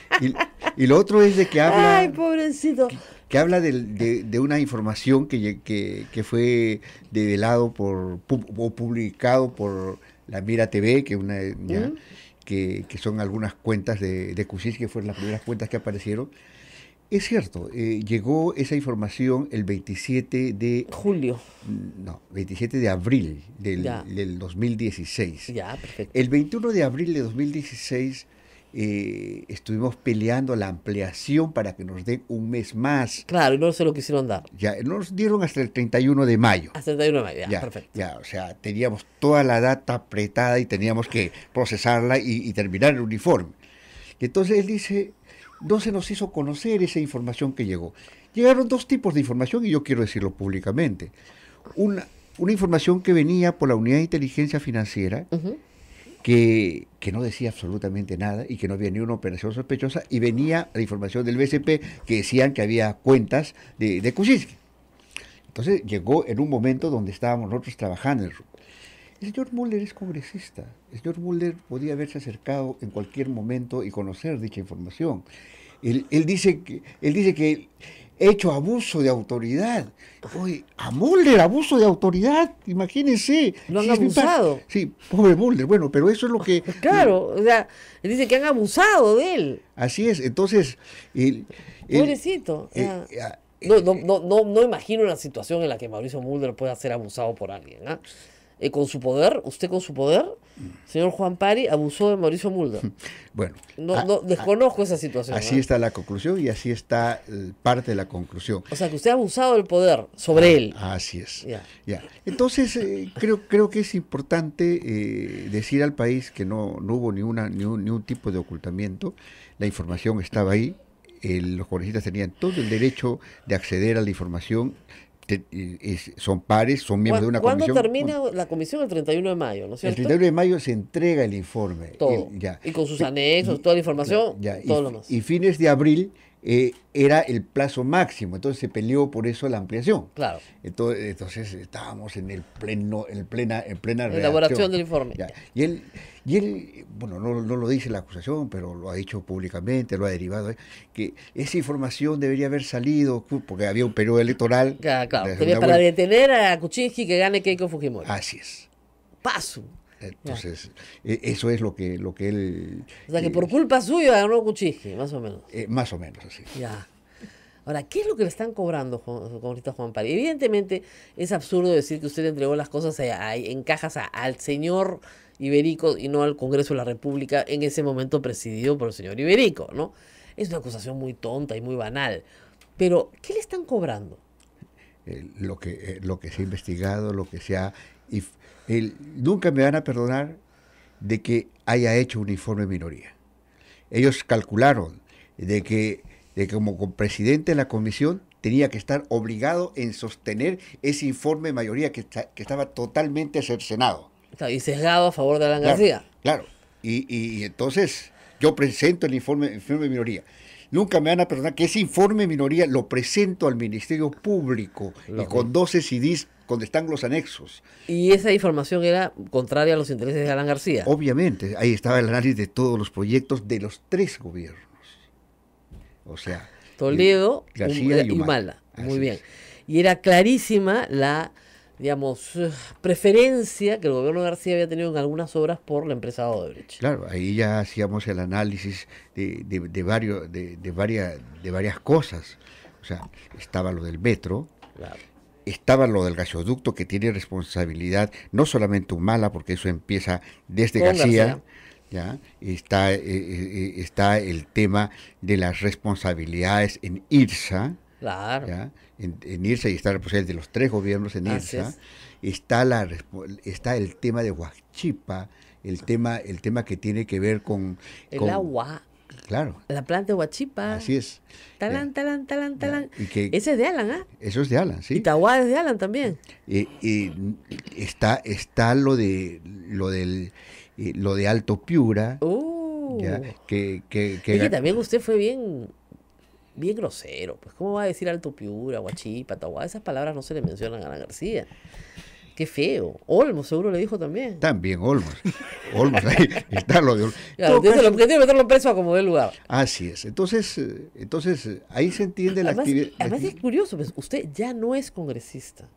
Y, lo otro es de que habla... Ay, pobrecito. Que, habla de, una información que, fue develado por, o publicado por la Mira TV, que una... Mm. que, son algunas cuentas de, Cusis, que fueron las primeras cuentas que aparecieron. Es cierto, eh, llegó esa información el 27 de... Julio. No, 27 de abril del, del 2016. Ya, perfecto. El 21 de abril de 2016 eh, estuvimos peleando la ampliación para que nos den un mes más. Claro, y no se lo quisieron dar. Ya, nos dieron hasta el 31 de mayo. Hasta el 31 de mayo, ya, perfecto. Ya, o sea, teníamos toda la data apretada y teníamos que procesarla y, terminar el uniforme. entonces él dice, no se nos hizo conocer esa información que llegó. Llegaron dos tipos de información y yo quiero decirlo públicamente. Una, una información que venía por la Unidad de Inteligencia Financiera, que, no decía absolutamente nada y que no había ni una operación sospechosa y venía la información del BCP que decían que había cuentas de, de Kuczynski. Entonces llegó en un momento donde estábamos nosotros trabajando el señor Muller es congresista. El señor Muller podía haberse acercado en cualquier momento y conocer dicha información. Él, dice que, él dice que hecho abuso de autoridad. a Mulder, abuso de autoridad, imagínense. Lo han abusado. Sí, pobre Mulder, bueno, pero eso es lo que... claro, o sea, dice que han abusado de él. Así es, entonces... Pobrecito. Eh, eh, no, no, no, no, imagino una situación en la que Mauricio Mulder pueda ser abusado por alguien. ¿ah? Eh, con su poder, usted con su poder, señor Juan Pari abusó de Mauricio Mulder. Bueno. desconozco esa situación. Así ¿eh? está la conclusión y así está eh, parte de la conclusión. O sea, que usted ha abusado del poder sobre ah, él. Así es. Ya. Entonces, eh, creo, creo que es importante decir al país que no, hubo ni, una, ni, tipo de ocultamiento. La información estaba ahí. los congresistas tenían todo el derecho de acceder a la información son pares, son miembros de una comisión. ¿Cuándo termina la comisión? El 31 de mayo, ¿no es cierto? El 31 de mayo se entrega el informe. Todo. Y con sus anexos, toda la información, todo lo más. Y fines de abril eh, era el plazo máximo. Entonces se peleó por eso la ampliación. Claro. Entonces, estábamos en el pleno, en plena, en plena elaboración del informe. Y él, y él, bueno, no, lo dice la acusación, pero lo ha dicho públicamente, lo ha derivado, ¿eh? que esa información debería haber salido porque había un periodo electoral. Claro, claro. Para detener a Kuczynski que gane Keiko Fujimori. Así es. Paso. Entonces, e, eso es lo que, lo que él... O sea, que eh, por culpa suya ganó cuchiche más o menos. Eh, más o menos, así. Ya. Ahora, ¿qué es lo que le están cobrando Juan, Juan Pari? Evidentemente, es absurdo decir que usted entregó las cosas en cajas al señor Iberico y no al Congreso de la República, en ese momento presidido por el señor Iberico, ¿no? Es una acusación muy tonta y muy banal. Pero, ¿qué le están cobrando? Eh, lo, que, lo que se ha investigado, lo que se ha nunca me van a perdonar de que haya hecho un informe minoría. Ellos calcularon de que, como presidente de la comisión tenía que estar obligado en sostener ese informe mayoría que, estaba totalmente cercenado. Y sesgado a favor de Alan García. Claro. Y, entonces yo presento el informe, informe de minoría. Nunca me van a perdonar que ese informe minoría lo presento al Ministerio Público y con 12 CDs donde están los anexos. Y esa información era contraria a los intereses de Alan García. Obviamente, ahí estaba el análisis de todos los proyectos de los tres gobiernos. O sea, Toledo, eh, y Humala. Muy bien. Y era clarísima la digamos, preferencia que el gobierno de García había tenido en algunas obras por la empresa Odebrecht. Claro, ahí ya hacíamos el análisis de, varios, varias, de varias cosas. O sea, estaba lo del metro, claro estaba lo del gasoducto que tiene responsabilidad no solamente Humala, porque eso empieza desde García, ¿ya? Está, eh, eh, eh, está el tema de las responsabilidades en IRSA, claro. En, IRSA y está la responsabilidad de los tres gobiernos en IRSA, está, la, está el tema de Huachipa, el tema, el tema que tiene que ver con... El agua. Claro. La planta de Huachipa. Así es. Talán, talán, talán, talán. Ese es de Alan, ¿ah? Eso es de Alan, sí. Y Tahuá es de Alan también. Y, y está, está lo de lo del eh, lo de Alto Piura. Uh. que, también usted fue bien bien grosero. Pues, ¿cómo va a decir Alto Piura, Huachipa, Tahuá? Esas palabras no se le mencionan a Alan García. Qué feo. Olmos seguro le dijo también. También Olmos. Olmos, ahí está lo de Olmos. Claro, tiene que meterlo preso a como dé lugar. Así es. Entonces, eh, entonces eh, ahí se entiende la actividad. Además es curioso, pues, usted ya no es congresista.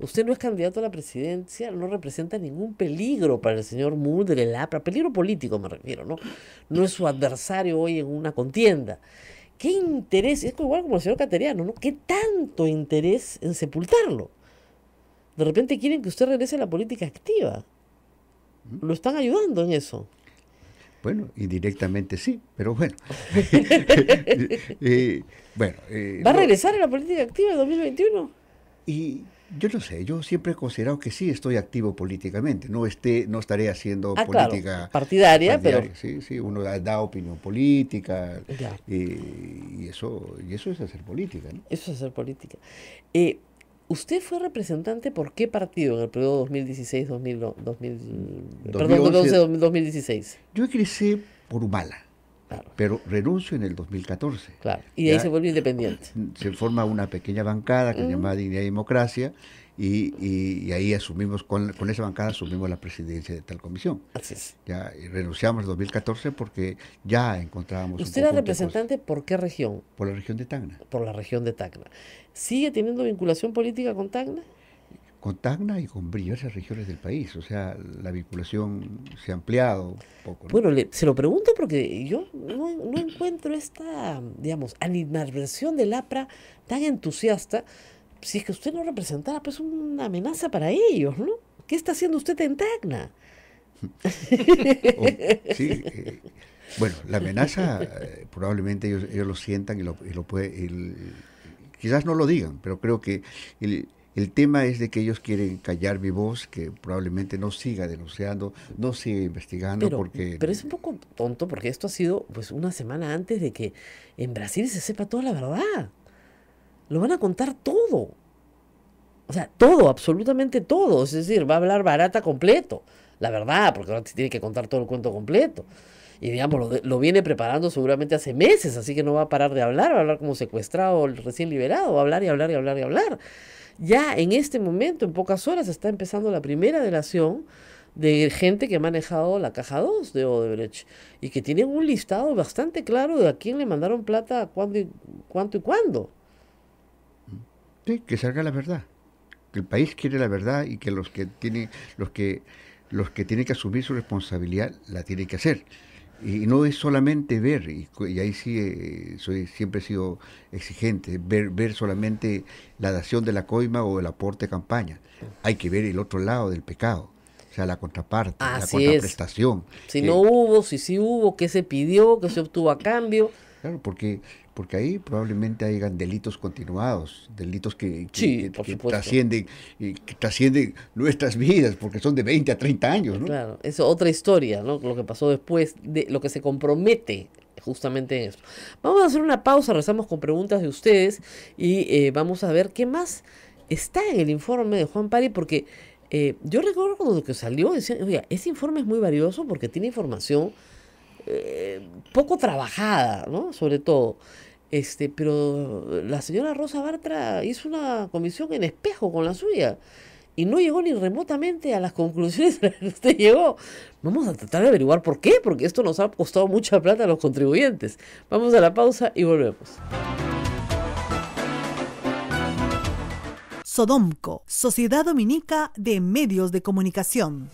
Usted no es candidato a la presidencia, no representa ningún peligro para el señor Mulder, el APRA, peligro político me refiero, ¿no? No es su adversario hoy en una contienda. ¿Qué interés? Es igual como el señor Cateriano, ¿no? ¿Qué tanto interés en sepultarlo? de repente quieren que usted regrese a la política activa. Lo están ayudando en eso. Bueno, indirectamente sí, pero bueno. Eh, bueno eh, ¿Va a regresar a la política activa en 2021? Y yo no sé, yo siempre he considerado que sí estoy activo políticamente, no esté, no estaré haciendo ah, política partidaria, pero sí, sí, uno da, opinión política eh, y eso, y eso es hacer política, ¿no? Eso es hacer política. Eh, ¿Usted fue representante por qué partido en el periodo 2016 2011, 2016 Yo crecí por Humala. Claro. Pero renuncio en el 2014. Claro. Y de ahí se vuelve independiente. Se forma una pequeña bancada que se llama Dignidad y Democracia y, ahí asumimos, con, esa bancada asumimos la presidencia de tal comisión. Así es. Ya, y renunciamos en 2014 porque ya encontrábamos... ¿Usted era representante por qué región? Por la región de Tacna. Por la región de Tacna. ¿Sigue teniendo vinculación política con Tacna? Con Tacna y con diversas regiones del país. O sea, la vinculación se ha ampliado un poco. Bueno, se lo pregunto porque yo no, encuentro esta, digamos, animadversión del APRA tan entusiasta si es que usted no representara, pues una amenaza para ellos, ¿no? ¿Qué está haciendo usted en Tacna? Oh, eh, bueno, la amenaza eh, probablemente ellos, lo sientan y lo, y lo puede, quizás no lo digan, pero creo que el, el, tema es de que ellos quieren callar mi voz, que probablemente no siga denunciando, no siga investigando, pero, porque... Pero es un poco tonto porque esto ha sido pues una semana antes de que en Brasil se sepa toda la verdad lo van a contar todo. O sea, todo, absolutamente todo. Es decir, va a hablar barata completo. La verdad, porque ahora tiene que contar todo el cuento completo. Y digamos, lo, viene preparando seguramente hace meses, así que no va a parar de hablar, va a hablar como secuestrado recién liberado, va a hablar y hablar y hablar y hablar. Ya en este momento, en pocas horas, está empezando la primera delación de gente que ha manejado la caja 2 de Odebrecht y que tienen un listado bastante claro de a quién le mandaron plata, cuándo y, cuánto y cuándo que salga la verdad. Que el país quiere la verdad y que los que tienen, los que, los que tienen que asumir su responsabilidad la tienen que hacer. Y no es solamente ver, y, ahí sí eh, soy, siempre he sido exigente, ver, ver solamente la dación de la coima o el aporte de campaña. Hay que ver el otro lado del pecado, o sea, la contraparte, la contraprestación. Si eh, no hubo, si sí hubo, qué se pidió, qué se obtuvo a cambio. Claro, porque porque ahí probablemente hayan delitos continuados, delitos que, que, trascienden, nuestras vidas, porque son de 20 a 30 años. ¿no? Claro, es otra historia, ¿no? lo que pasó después, de lo que se compromete justamente en eso. Vamos a hacer una pausa, rezamos con preguntas de ustedes y eh, vamos a ver qué más está en el informe de Juan Pari, porque eh, yo recuerdo cuando que salió, decían, ese informe es muy valioso porque tiene información eh, poco trabajada, ¿no? Sobre todo. Este, pero la señora Rosa Bartra hizo una comisión en espejo con la suya y no llegó ni remotamente a las conclusiones a las que usted llegó. Vamos a tratar de averiguar por qué, porque esto nos ha costado mucha plata a los contribuyentes. Vamos a la pausa y volvemos. Sodomco, Sociedad Dominica de Medios de Comunicación.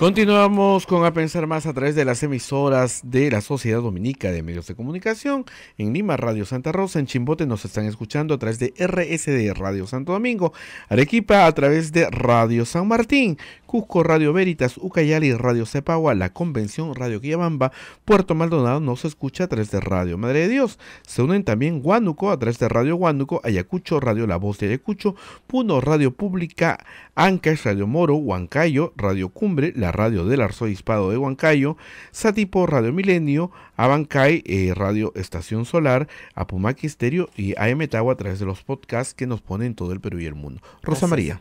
Continuamos con A Pensar Más a través de las emisoras de la Sociedad Dominica de Medios de Comunicación. En Lima, Radio Santa Rosa. En Chimbote nos están escuchando a través de RSD Radio Santo Domingo. Arequipa a través de Radio San Martín. Cusco Radio Veritas. Ucayali Radio Cepagua. La Convención Radio Quillabamba. Puerto Maldonado nos escucha a través de Radio Madre de Dios. Se unen también Huánuco a través de Radio Huánuco. Ayacucho Radio La Voz de Ayacucho. Puno Radio Pública. Ancash Radio Moro. Huancayo Radio Cumbre. La radio del Arzobispado de Huancayo, Satipo Radio Milenio, Abancay eh, Radio Estación Solar, Apumaki y AM Tawa a través de los podcasts que nos ponen todo el Perú y el mundo. Rosa María.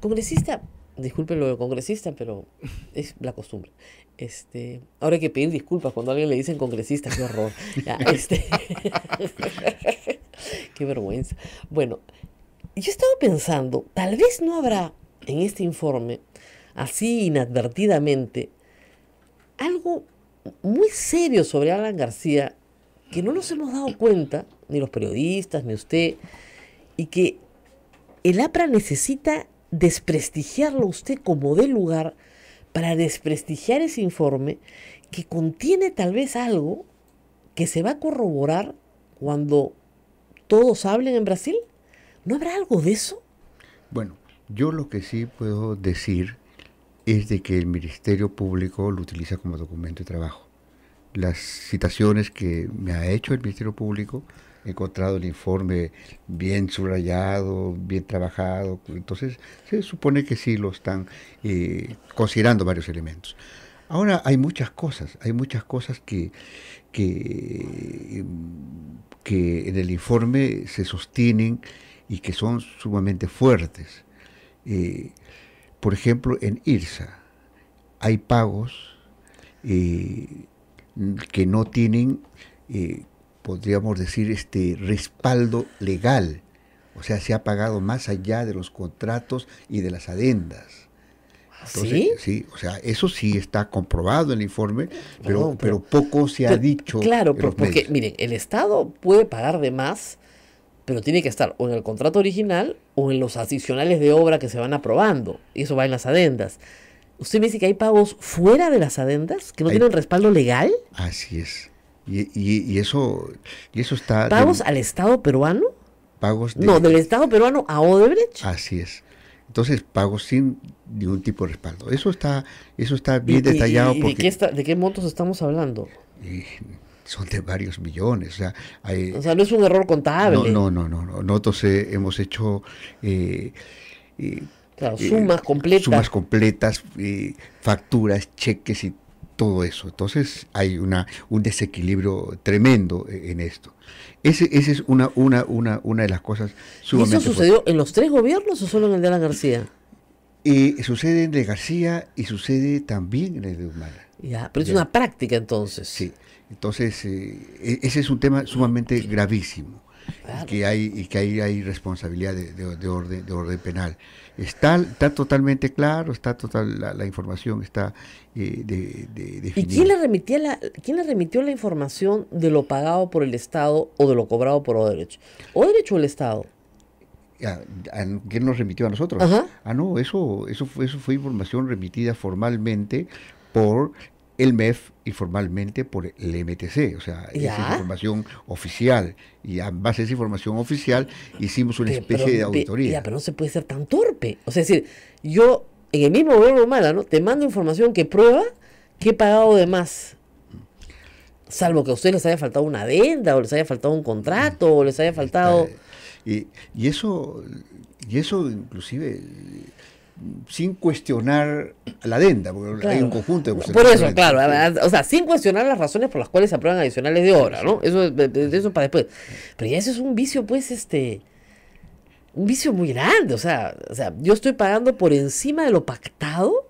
Congresista, disculpen lo de congresista, pero es la costumbre. Este, ahora hay que pedir disculpas cuando alguien le dicen congresista, qué horror. Este, qué vergüenza. Bueno, yo estaba pensando, tal vez no habrá en este informe así inadvertidamente algo muy serio sobre Alan García que no nos hemos dado cuenta, ni los periodistas, ni usted, y que el APRA necesita desprestigiarlo usted como de lugar para desprestigiar ese informe que contiene tal vez algo que se va a corroborar cuando todos hablen en Brasil. ¿No habrá algo de eso? Bueno, yo lo que sí puedo decir es de que el Ministerio Público lo utiliza como documento de trabajo. Las citaciones que me ha hecho el Ministerio Público, he encontrado el informe bien subrayado, bien trabajado, entonces se supone que sí lo están eh, considerando varios elementos. Ahora hay muchas cosas, hay muchas cosas que, que, en el informe se sostienen y que son sumamente fuertes. Eh, por ejemplo, en IRSA hay pagos eh, que no tienen, eh, podríamos decir, este respaldo legal. O sea, se ha pagado más allá de los contratos y de las adendas. ¿Sí? ¿Sí? o sea, eso sí está comprobado en el informe, pero, pero, poco se ha dicho. Claro, porque, miren, el Estado puede pagar de más pero tiene que estar o en el contrato original o en los adicionales de obra que se van aprobando. Y eso va en las adendas. Usted me dice que hay pagos fuera de las adendas que no tienen respaldo legal. Así es. Y, y, eso, y eso está. ¿Pagos al Estado peruano? Pagos No, del Estado peruano a Odebrecht. Así es. Entonces, pagos sin ningún tipo de respaldo. Eso está, eso está bien detallado. Porque... ¿de, qué ¿De qué montos estamos hablando? son de varios millones. O sea, no es un error contable. No, no, no, no. Nosotros eh, hemos hecho... Eh, eh, eh, sumas completas. Sumas completas, facturas, cheques y todo eso. Entonces hay una, un desequilibrio tremendo en esto. Esa ese es una, una, una, una de las cosas eso sucedió en los tres gobiernos o solo en el de Alan García? Y sucede en el de García y sucede también en el de Humala. Ya, pero es una práctica entonces. Sí. Entonces, eh, e, ese es un tema sumamente gravísimo que hay y que hay, hay responsabilidad de, orden de orden penal. Está, está totalmente claro, está total la, información está eh, de, definida. ¿Y quién le la quién le remitió la información de lo pagado por el Estado o de lo cobrado por Oderich o o el Estado? ¿Quién nos remitió a nosotros? Ah, no, eso, eso, eso fue información remitida formalmente por el MEF informalmente, por el MTC, o sea, es información oficial. Y a base de esa información oficial hicimos una especie de auditoría. pero no se puede ser tan torpe. O sea, es decir, yo en el mismo verbo mala, ¿no? Te mando información que prueba que he pagado de más. Salvo que a ustedes les haya faltado una venda, o les haya faltado un contrato, o les haya faltado. y eso, y eso inclusive sin cuestionar la adenda, porque hay un conjunto de cuestiones. Por eso, claro, o sea, sin cuestionar las razones por las cuales se aprueban adicionales de hora ¿no? Eso, eso para después. Pero ya eso es un vicio, pues, este, un vicio muy grande, o sea, o sea, yo estoy pagando por encima de lo pactado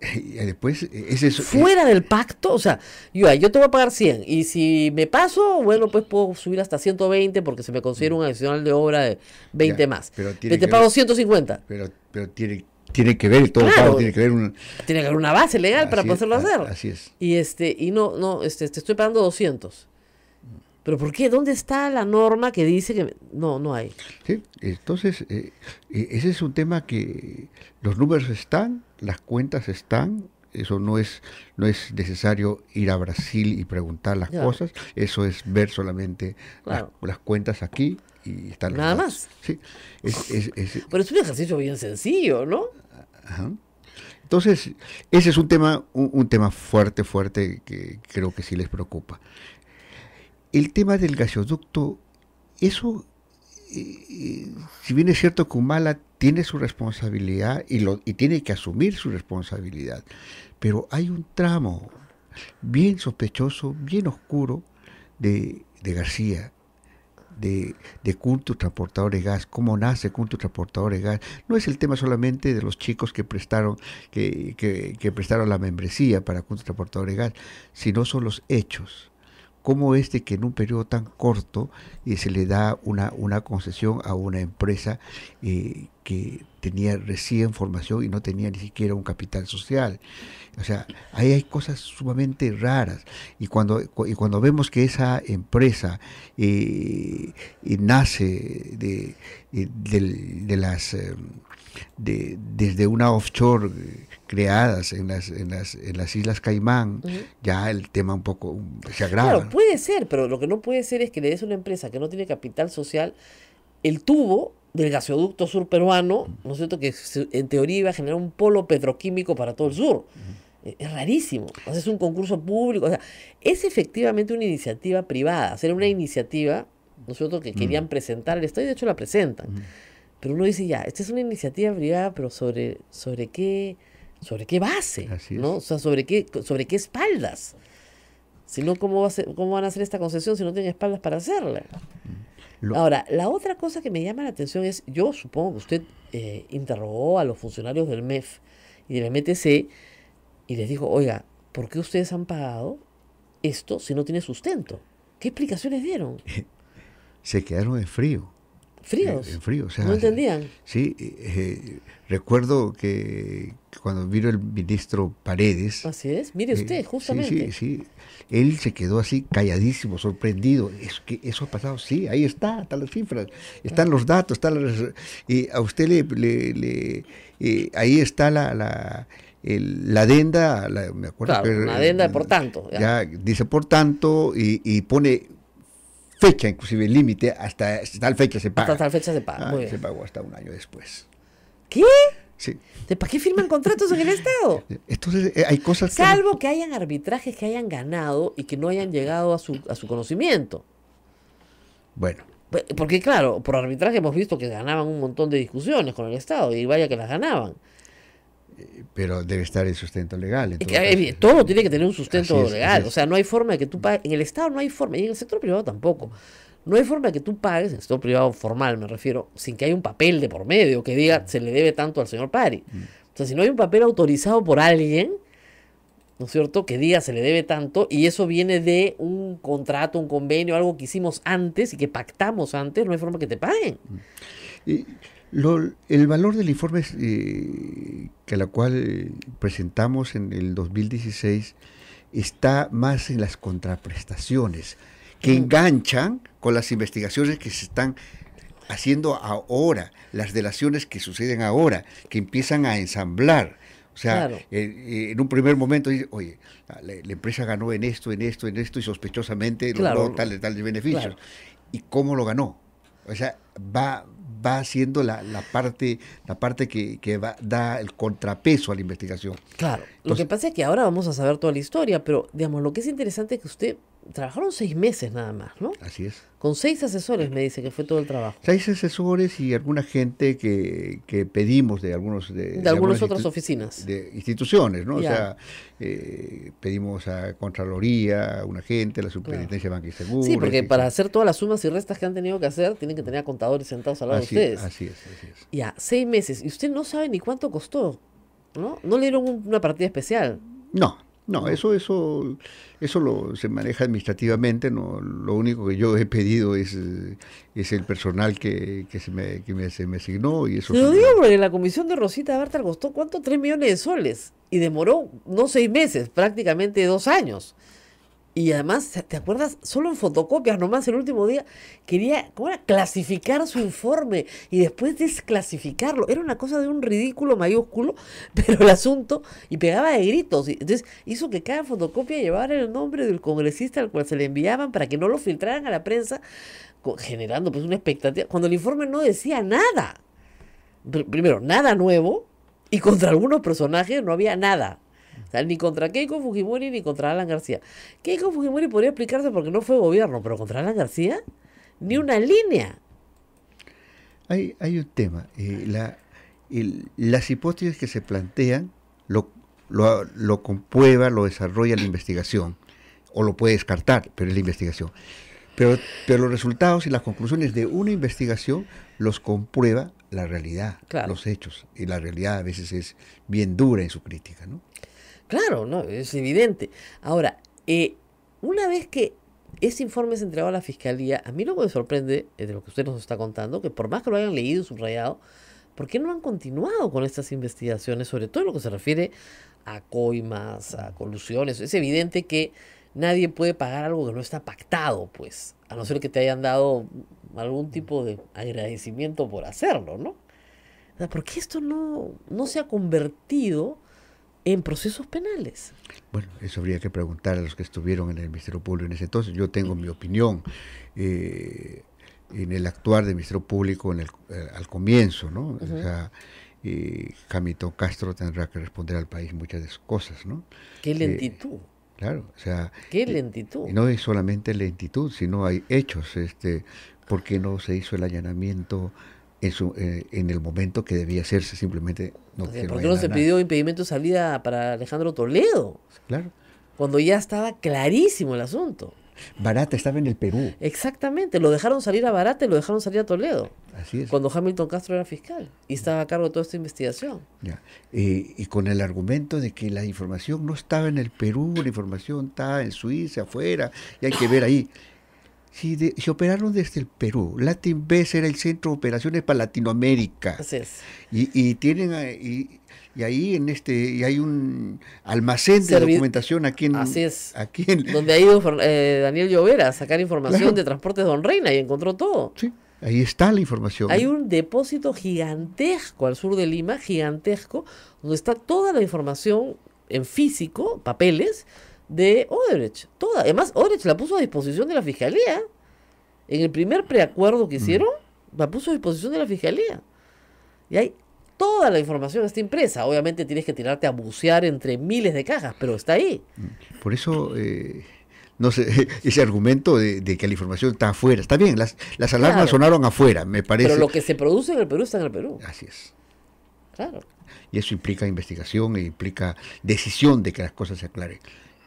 y eh, después, eh, es eso, Fuera del pacto, o sea, yo, yo te voy a pagar 100 y si me paso, bueno, pues puedo subir hasta 120 porque se me considera un adicional de obra de 20 más. Pero, te pago 150. Pero, pero tiene, tiene que ver todo pago, tiene que ver una, tiene que haber una base legal para poderlo hacer. Así es. Y este y no no este te estoy pagando 200. ¿Pero por qué? ¿Dónde está la norma que dice que no, no hay? Sí, entonces eh, eh, ese es un tema que los números están, las cuentas están, eso no es, no es necesario ir a Brasil y preguntar las cosas, eso es ver solamente las, cuentas aquí y están Nada más. Sí, es, eh, Pero es un ejercicio bien sencillo, ¿no? Entonces, ese es un tema, un tema fuerte, fuerte que creo que sí les preocupa el tema del gasoducto, eso, eh, eh, si bien es cierto que Humala tiene su responsabilidad y, lo, y tiene que asumir su responsabilidad, pero hay un tramo bien sospechoso, bien oscuro de, García, de, de Transportador de Gas, cómo nace Culto Transportador de Gas. No es el tema solamente de los chicos que prestaron, que, prestaron la membresía para Cuntu Transportador de Gas, sino son los hechos. ¿Cómo es de que en un periodo tan corto eh, se le da una, una concesión a una empresa eh, que tenía recién formación y no tenía ni siquiera un capital social? O sea, ahí hay cosas sumamente raras. Y cuando, cuando vemos que esa empresa eh, nace de las em, de, desde una offshore eh, creadas en las, en las, Islas Caimán, ya el tema un poco se agrava. Claro, puede ser, pero lo que no puede ser es que le des a una empresa que no tiene capital social el tubo del gasoducto sur peruano, ¿no es cierto?, que en teoría iba a generar un polo petroquímico para todo el sur. Es rarísimo. haces es un concurso público. O sea, es efectivamente una iniciativa privada. ser una iniciativa, ¿no cierto?, que querían presentar el Estado y de hecho la presentan pero uno dice, ya, esta es una iniciativa privada, pero ¿sobre, sobre qué? ¿Sobre qué base? ¿no? O sea, ¿sobre qué, sobre qué espaldas? Si no, ¿cómo, va a ¿cómo van a hacer esta concesión si no tienen espaldas para hacerla? Mm. Ahora, la otra cosa que me llama la atención es, yo supongo que usted eh, interrogó a los funcionarios del MEF y del MTC y les dijo, oiga, ¿por qué ustedes han pagado esto si no tiene sustento? ¿Qué explicaciones dieron? Se quedaron de frío. ¿Fríos? Eh, frío, ¿No entendían? Sí, eh, recuerdo que cuando vino el ministro Paredes. Así es, mire eh, usted, justamente. Sí, sí, él se quedó así calladísimo, sorprendido. Es que eso ha pasado, sí, ahí está, están las cifras, están los datos, están las, y a usted le, ahí está la, la la adenda, me acuerdo una adenda, por tanto. Ya. dice por tanto y, y pone fecha, inclusive el límite, hasta tal fecha se paga. Hasta tal fecha se paga. Ah, se pagó hasta un año después. ¿Qué? Sí. ¿De para qué firman contratos en el Estado? Entonces eh, hay cosas. Salvo que... hayan arbitrajes que hayan ganado y que no hayan llegado a su, a su conocimiento. Bueno. Porque claro, por arbitraje hemos visto que ganaban un montón de discusiones con el Estado y vaya que las ganaban pero debe estar el sustento legal. Eh, todo, tiene que tener un sustento legal. O sea, no hay forma de que tú pagues. En el Estado no hay forma, y en el sector privado tampoco. No hay forma de que tú pagues, en el sector privado formal me refiero, sin que haya un papel de por medio que diga se le debe tanto al señor Pari. Mm. O sea, si no hay un papel autorizado por alguien, ¿no es cierto?, que diga se le debe tanto, y eso viene de un contrato, un convenio, algo que hicimos antes y que pactamos antes, no hay forma que te paguen. Mm. Y el valor del informe eh, que la cual presentamos en el 2016 está más en las contraprestaciones que mm. enganchan con las investigaciones que se están haciendo ahora, las delaciones que suceden ahora, que empiezan a ensamblar. O sea, eh, eh, en, un primer momento dice, oye, la, empresa ganó en esto, en esto, en esto, y sospechosamente tal logró tales, tales beneficios. ¿Y cómo lo ganó? O sea, va, va siendo la, parte, la parte que, va, da el contrapeso a la investigación. Claro, lo que pasa es que ahora vamos a saber toda la historia, pero digamos, lo que es interesante es que usted trabajaron seis meses nada más, ¿no? Así es. Con seis asesores, me dice que fue todo el trabajo. Seis asesores y alguna gente que, que pedimos de algunos... De, algunas otras oficinas. De instituciones, ¿no? O sea, eh, pedimos a Contraloría, a una gente, la Superintendencia bancaria. y Sí, porque para hacer todas las sumas y restas que han tenido que hacer, tienen que tener a contadores sentados al lado de ustedes. Así es, así es. Ya, seis meses. Y usted no sabe ni cuánto costó, ¿no? No le dieron una partida especial. No, no, eso, eso, eso lo, se maneja administrativamente. No, lo único que yo he pedido es, eh, es el personal que, que, se, me, que me, se asignó y eso. Lo porque la comisión de Rosita Bartal costó cuánto, tres millones de soles y demoró no seis meses, prácticamente dos años. Y además, ¿te acuerdas? Solo en fotocopias, nomás el último día, quería ¿cómo era? clasificar su informe y después desclasificarlo. Era una cosa de un ridículo mayúsculo, pero el asunto, y pegaba de gritos. Entonces hizo que cada fotocopia llevara el nombre del congresista al cual se le enviaban para que no lo filtraran a la prensa, generando pues una expectativa. Cuando el informe no decía nada. Primero, nada nuevo, y contra algunos personajes no había nada sea, ni contra Keiko Fujimori ni contra Alan García. Keiko Fujimori podría explicarse porque no fue gobierno, pero contra Alan García, ni una línea. Hay, hay un tema. Eh, las hipótesis que se plantean lo, lo, comprueba, lo desarrolla la investigación, o lo puede descartar, pero es la investigación. Pero, pero, los resultados y las conclusiones de una investigación los comprueba la realidad, los hechos. Y la realidad a veces es bien dura en su crítica, ¿no? Claro, no, es evidente. Ahora, eh, una vez que ese informe se entregado a la fiscalía, a mí lo que me sorprende eh, de lo que usted nos está contando, que por más que lo hayan leído, y subrayado, ¿por qué no han continuado con estas investigaciones, sobre todo en lo que se refiere a coimas, a colusiones? Es evidente que nadie puede pagar algo que no está pactado, pues, a no ser que te hayan dado algún tipo de agradecimiento por hacerlo, ¿no? ¿Por qué esto no, no se ha convertido en procesos penales. Bueno, eso habría que preguntar a los que estuvieron en el Ministerio Público en ese entonces. Yo tengo mi opinión eh, en el actuar del Ministerio Público en el, eh, al comienzo, ¿no? O sea, eh, Camito Castro tendrá que responder al país muchas de cosas, ¿no? Qué lentitud. claro, o sea... Qué lentitud. no es solamente lentitud, sino hay hechos, este... ¿Por qué no se hizo el allanamiento eh, en, el momento que debía hacerse, simplemente no ¿Por qué no se pidió impedimento de salida para Alejandro Toledo? Claro. Cuando ya estaba clarísimo el asunto. Barata estaba en el Perú. Exactamente, lo dejaron salir a Barata y lo dejaron salir a Toledo. Así es. Cuando Hamilton Castro era fiscal y estaba a cargo de toda esta investigación. Ya. Eh, y con el argumento de que la información no estaba en el Perú, la información está en Suiza, afuera, y hay que ver ahí. Si, de, operaron desde el Perú, Latin Best era el centro de operaciones para Latinoamérica. Así es. Y, tienen eh, y, ahí en este y hay un almacén de documentación aquí en Así es. donde ha ido eh, Daniel Llovera a sacar información de transportes Don Reina y encontró todo. Sí. Ahí está la información. Hay un depósito gigantesco al sur de Lima, gigantesco, donde está toda la información en físico, papeles, de Odebrecht. Toda. Además, Odebrecht la puso a disposición de la fiscalía. En el primer preacuerdo que mm. hicieron, la puso a disposición de la fiscalía. Y hay toda la información está impresa. Obviamente tienes que tirarte a bucear entre miles de cajas, pero está ahí. Mm. Por eso. Eh, no sé, ese argumento de, que la información está afuera. Está bien, las, alarmas sonaron afuera, me parece. Pero lo que se produce en el Perú está en el Perú. Así es. Claro. Y eso implica investigación e implica decisión de que las cosas se aclaren.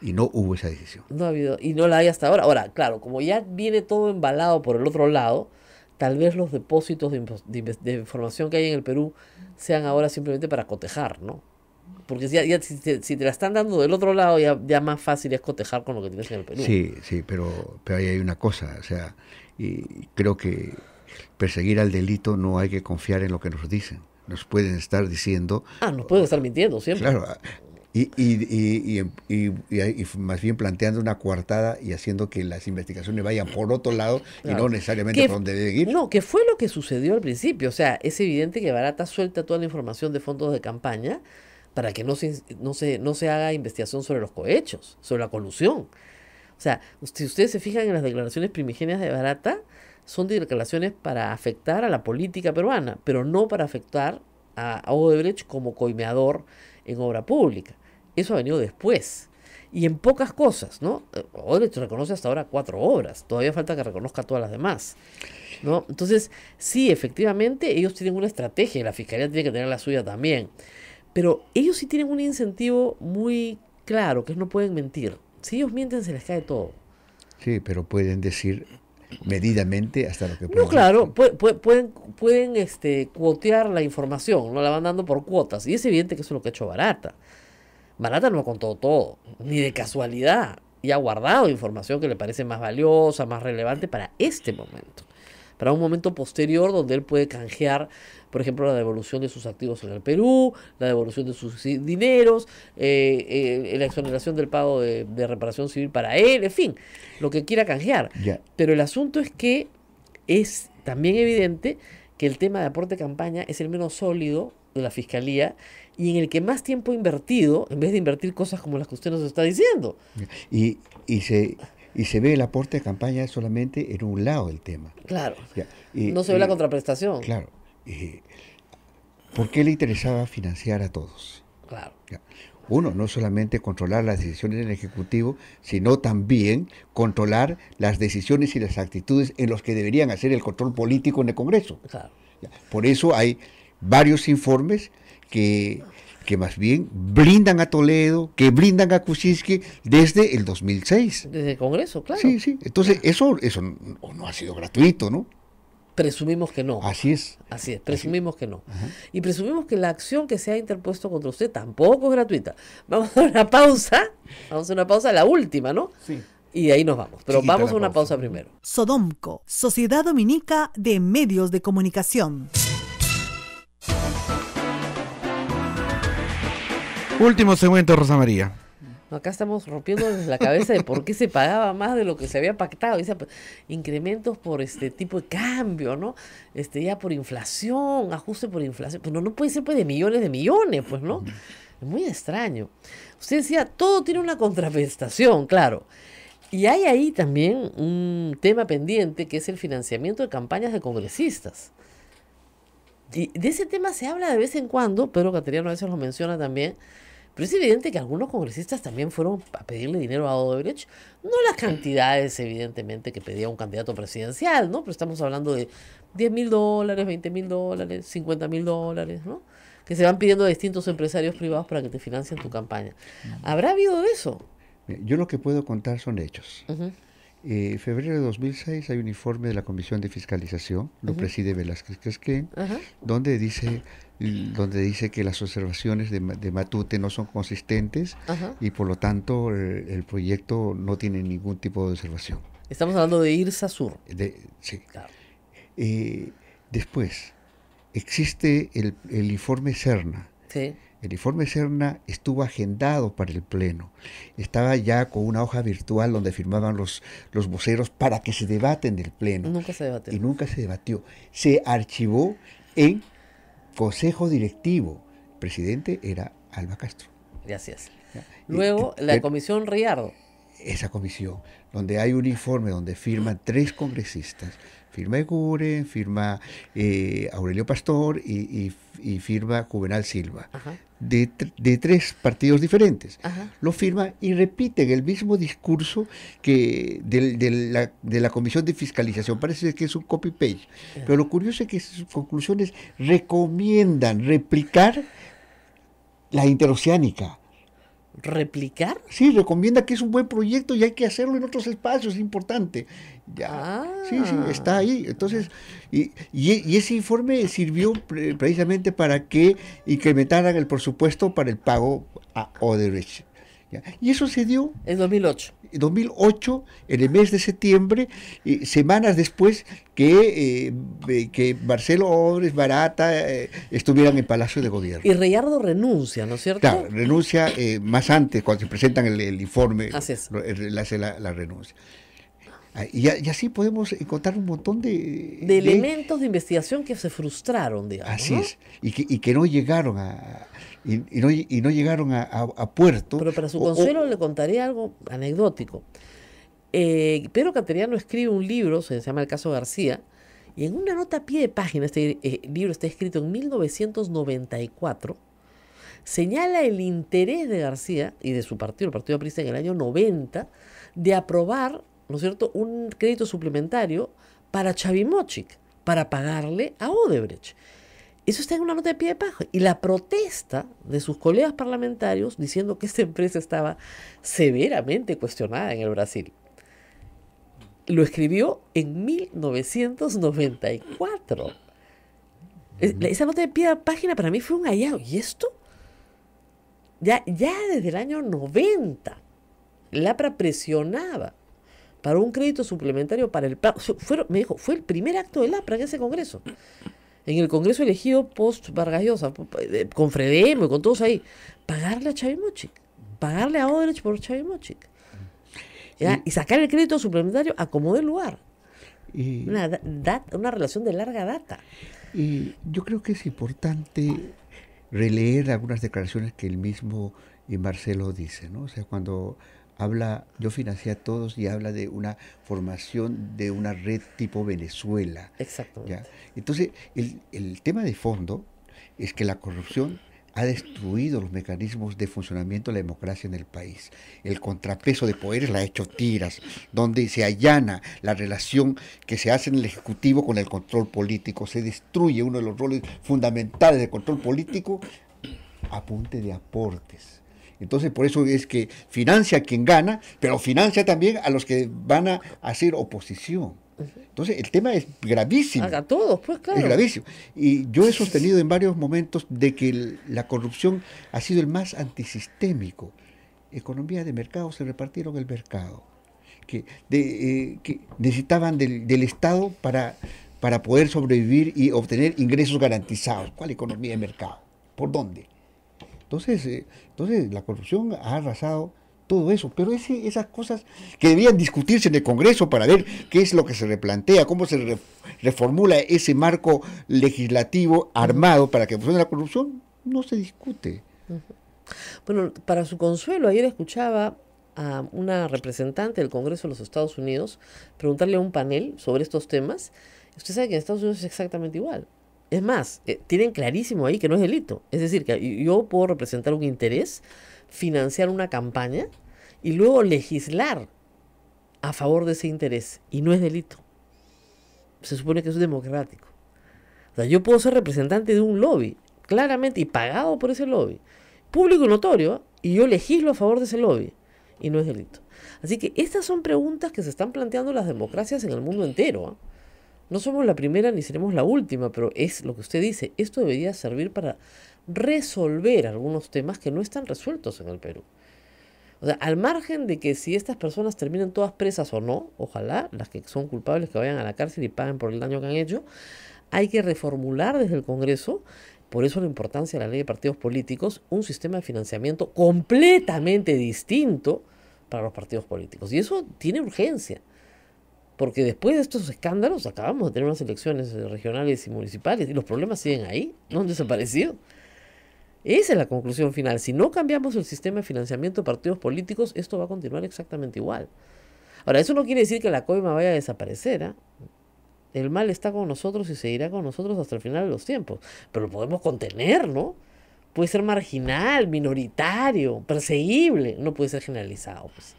Y no hubo esa decisión. No ha habido, y no la hay hasta ahora. Ahora, claro, como ya viene todo embalado por el otro lado, tal vez los depósitos de, información que hay en el Perú sean ahora simplemente para cotejar, ¿no? Porque ya si, te, la están dando del otro lado, ya, ya más fácil es cotejar con lo que tienes en el Perú. Sí, sí, pero, pero ahí hay una cosa, o sea, y creo que perseguir al delito no hay que confiar en lo que nos dicen nos pueden estar diciendo. Ah, nos pueden estar mintiendo siempre. Claro, y, y, y, y, más bien planteando una coartada y haciendo que las investigaciones vayan por otro lado y no necesariamente por donde debe ir. No, que fue lo que sucedió al principio. O sea, es evidente que Barata suelta toda la información de fondos de campaña para que no se, no se, no se haga investigación sobre los cohechos, sobre la colusión. O sea, si ustedes se fijan en las declaraciones primigenias de Barata, son declaraciones para afectar a la política peruana, pero no para afectar a Odebrecht como coimeador en obra pública eso ha venido después. Y en pocas cosas, ¿no? se reconoce hasta ahora cuatro obras, todavía falta que reconozca todas las demás, ¿no? Entonces, sí, efectivamente, ellos tienen una estrategia y la fiscalía tiene que tener la suya también. Pero ellos sí tienen un incentivo muy claro, que es no pueden mentir. Si ellos mienten, se les cae todo. Sí, pero pueden decir medidamente hasta lo que pueden. No, claro, pueden, pueden este, cuotear la información, no la van dando por cuotas. Y es evidente que eso es lo que ha hecho Barata. Barata no ha contado todo, ni de casualidad, y ha guardado información que le parece más valiosa, más relevante para este momento, para un momento posterior donde él puede canjear, por ejemplo, la devolución de sus activos en el Perú, la devolución de sus dineros, eh, eh, la exoneración del pago de, reparación civil para él, en fin, lo que quiera canjear. Pero el asunto es que es también evidente que el tema de aporte de campaña es el menos sólido de la Fiscalía y en el que más tiempo ha invertido, en vez de invertir cosas como las que usted nos está diciendo. Y, se, se ve el aporte de campaña solamente en un lado del tema. Claro. no se ve la contraprestación. Claro. ¿Por qué le interesaba financiar a todos? Claro. uno, no solamente controlar las decisiones del Ejecutivo, sino también controlar las decisiones y las actitudes en los que deberían hacer el control político en el Congreso. Claro. por eso hay varios informes que, más bien brindan a Toledo, que brindan a Kuczynski desde el 2006. Desde el Congreso, claro. Sí, sí. Entonces, eso, eso no, ha sido gratuito, ¿no? Presumimos que no. Así es. Así es, presumimos que no. Y presumimos que la acción que se ha interpuesto contra usted tampoco es gratuita. Vamos a una pausa, vamos a una pausa, la última, ¿no? Sí. Y ahí nos vamos. Pero vamos a una pausa. pausa primero. Sodomco, Sociedad Dominica de Medios de Comunicación. Último segmento, Rosa María. Acá estamos rompiendo la cabeza de por qué se pagaba más de lo que se había pactado. Dice, pues, incrementos por este tipo de cambio, ¿no? Este, ya por inflación, ajuste por inflación. pues no, no puede ser pues de millones de millones, pues, ¿no? Es muy extraño. Usted decía, todo tiene una contraprestación, claro. Y hay ahí también un tema pendiente que es el financiamiento de campañas de congresistas. Y de ese tema se habla de vez en cuando, Pedro Cateriano a veces lo menciona también, pero es evidente que algunos congresistas también fueron a pedirle dinero a Odebrecht, no las cantidades evidentemente que pedía un candidato presidencial, ¿no? Pero estamos hablando de 10 mil dólares, 20 mil dólares, 50 mil dólares, ¿no? Que se van pidiendo a distintos empresarios privados para que te financien tu campaña. ¿Habrá habido eso? Yo lo que puedo contar son hechos. En eh, febrero de 2006 hay un informe de la Comisión de Fiscalización, lo preside Velázquez Casquén, donde, dice, donde dice que las observaciones de, Matute no son consistentes y por lo tanto eh, el, proyecto no tiene ningún tipo de observación. Estamos hablando de Irsa Sur. sí. Eh, después, existe el, el informe Cerna. Sí el informe Cerna estuvo agendado para el Pleno. Estaba ya con una hoja virtual donde firmaban los, los voceros para que se debaten del Pleno. Nunca se debatió. Y nunca se debatió. Se archivó en Consejo Directivo. presidente era Alba Castro. Gracias. Luego, la Comisión Riardo. Esa comisión, donde hay un informe donde firman tres congresistas firma Eguren, firma eh, Aurelio Pastor y, y, firma Juvenal Silva de, de, tres partidos diferentes. Lo firma y repiten el mismo discurso que de, de, la, de, la, Comisión de Fiscalización. Parece que es un copy-paste. Pero lo curioso es que sus conclusiones recomiendan replicar la interoceánica replicar. Sí, recomienda que es un buen proyecto y hay que hacerlo en otros espacios, es importante. Ya. Sí, sí, ah. está ahí. Entonces, y, y, ese informe sirvió precisamente para que incrementaran el presupuesto para el pago a Oderich y eso se dio... En 2008. En 2008, en el mes de septiembre, eh, semanas después que, eh, eh, que Marcelo Obres Barata estuvieran en Palacio de Gobierno. Y Reyardo renuncia, ¿no es cierto? Claro, renuncia más antes, cuando se presentan el, informe, Así la, renuncia. Ah, y, así podemos encontrar un montón de, de elementos de, investigación que se frustraron, digamos. Así es, y que no llegaron a, y, no, llegaron a, puerto. Pero para su consuelo le contaré algo anecdótico. Eh, Pedro Cateriano escribe un libro, se llama El caso García, y en una nota a pie de página, este eh, libro está escrito en 1994, señala el interés de García y de su partido, el Partido Aprista, en el año 90, de aprobar, ¿no es cierto?, un crédito suplementario para Chavimochik, para pagarle a Odebrecht. Eso está en una nota de pie de paja. Y la protesta de sus colegas parlamentarios diciendo que esta empresa estaba severamente cuestionada en el Brasil. Lo escribió en 1994. esa nota de pie de página para mí fue un hallado. ¿Y esto? Ya, ya desde el año 90, Lapra presionaba para un crédito suplementario para el... Fue, me dijo, fue el primer acto de Lapra en ese congreso en el Congreso elegido post Vargas Llosa, con Fredemo y con todos ahí, pagarle a Chavimochik, pagarle a Odrech por Chávez Y sacar el crédito suplementario a como de lugar. una, una relación de larga data. Y yo creo que es importante releer algunas declaraciones que el mismo y Marcelo dice, ¿no? O sea, cuando habla, yo financié a todos y habla de una formación de una red tipo Venezuela. Exacto. Entonces, el, el tema de fondo es que la corrupción ha destruido los mecanismos de funcionamiento de la democracia en el país. El contrapeso de poderes la ha hecho tiras, donde se allana la relación que se hace en el Ejecutivo con el control político, se destruye uno de los roles fundamentales del control político, apunte de aportes. Entonces, por eso es que financia a quien gana, pero financia también a los que van a hacer oposición. Entonces, el tema es gravísimo. A todos, pues claro. Es gravísimo. Y yo he sostenido en varios momentos de que la corrupción ha sido el más antisistémico. Economía de mercado, se repartieron el mercado. Eh, que, necesitaban del, del Estado para, para poder sobrevivir y obtener ingresos garantizados. ¿Cuál economía de mercado? ¿Por dónde? Entonces, eh, entonces la corrupción ha arrasado todo eso, pero esas cosas que debían discutirse en el Congreso para ver qué es lo que se replantea, cómo se reformula ese marco legislativo armado para que funcione la corrupción, no se discute. Bueno, para su consuelo, ayer escuchaba a una representante del Congreso de los Estados Unidos preguntarle a un panel sobre estos temas. Usted sabe que en Estados Unidos es exactamente igual. Es más, eh, tienen clarísimo ahí que no es delito. Es decir, que yo puedo representar un interés, financiar una campaña y luego legislar a favor de ese interés. Y no es delito. Se supone que es democrático. O sea, yo puedo ser representante de un lobby, claramente, y pagado por ese lobby. Público y notorio, y yo legislo a favor de ese lobby. Y no es delito. Así que estas son preguntas que se están planteando las democracias en el mundo entero. ¿ah? No somos la primera ni seremos la última, pero es lo que usted dice. Esto debería servir para resolver algunos temas que no están resueltos en el Perú. O sea, al margen de que si estas personas terminan todas presas o no, ojalá las que son culpables que vayan a la cárcel y paguen por el daño que han hecho, hay que reformular desde el Congreso, por eso la importancia de la ley de partidos políticos, un sistema de financiamiento completamente distinto para los partidos políticos. Y eso tiene urgencia. Porque después de estos escándalos acabamos de tener unas elecciones eh, regionales y municipales y los problemas siguen ahí, no han desaparecido. Esa es la conclusión final. Si no cambiamos el sistema de financiamiento de partidos políticos, esto va a continuar exactamente igual. Ahora, eso no quiere decir que la coima vaya a desaparecer. ¿ah? El mal está con nosotros y seguirá con nosotros hasta el final de los tiempos. Pero lo podemos contener, ¿no? Puede ser marginal, minoritario, perseguible. No puede ser generalizado. Pues.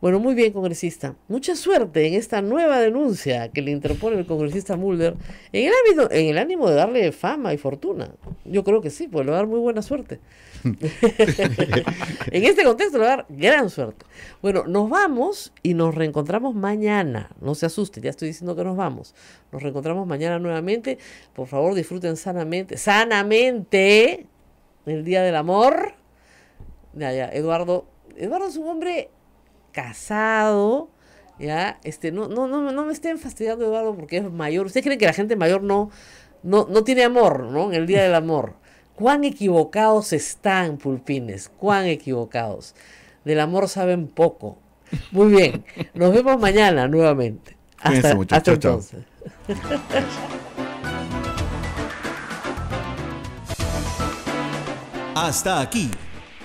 Bueno, muy bien, congresista. Mucha suerte en esta nueva denuncia que le interpone el congresista Mulder en el, ánimo de darle fama y fortuna. Yo creo que sí, pues le va a dar muy buena suerte. en este contexto le va a dar gran suerte. Bueno, nos vamos y nos reencontramos mañana. No se asusten, ya estoy diciendo que nos vamos. Nos reencontramos mañana nuevamente. Por favor, disfruten sanamente, sanamente el Día del Amor. Ya, ya, Eduardo. Eduardo es un hombre casado, ¿ya? Este, no, no, no, no me estén fastidiando, Eduardo, porque es mayor. Ustedes creen que la gente mayor no, no, no tiene amor, ¿no? En el Día del Amor. ¿Cuán equivocados están, pulpines? ¿Cuán equivocados? Del amor saben poco. Muy bien, nos vemos mañana nuevamente. Hasta, hasta entonces. Hasta aquí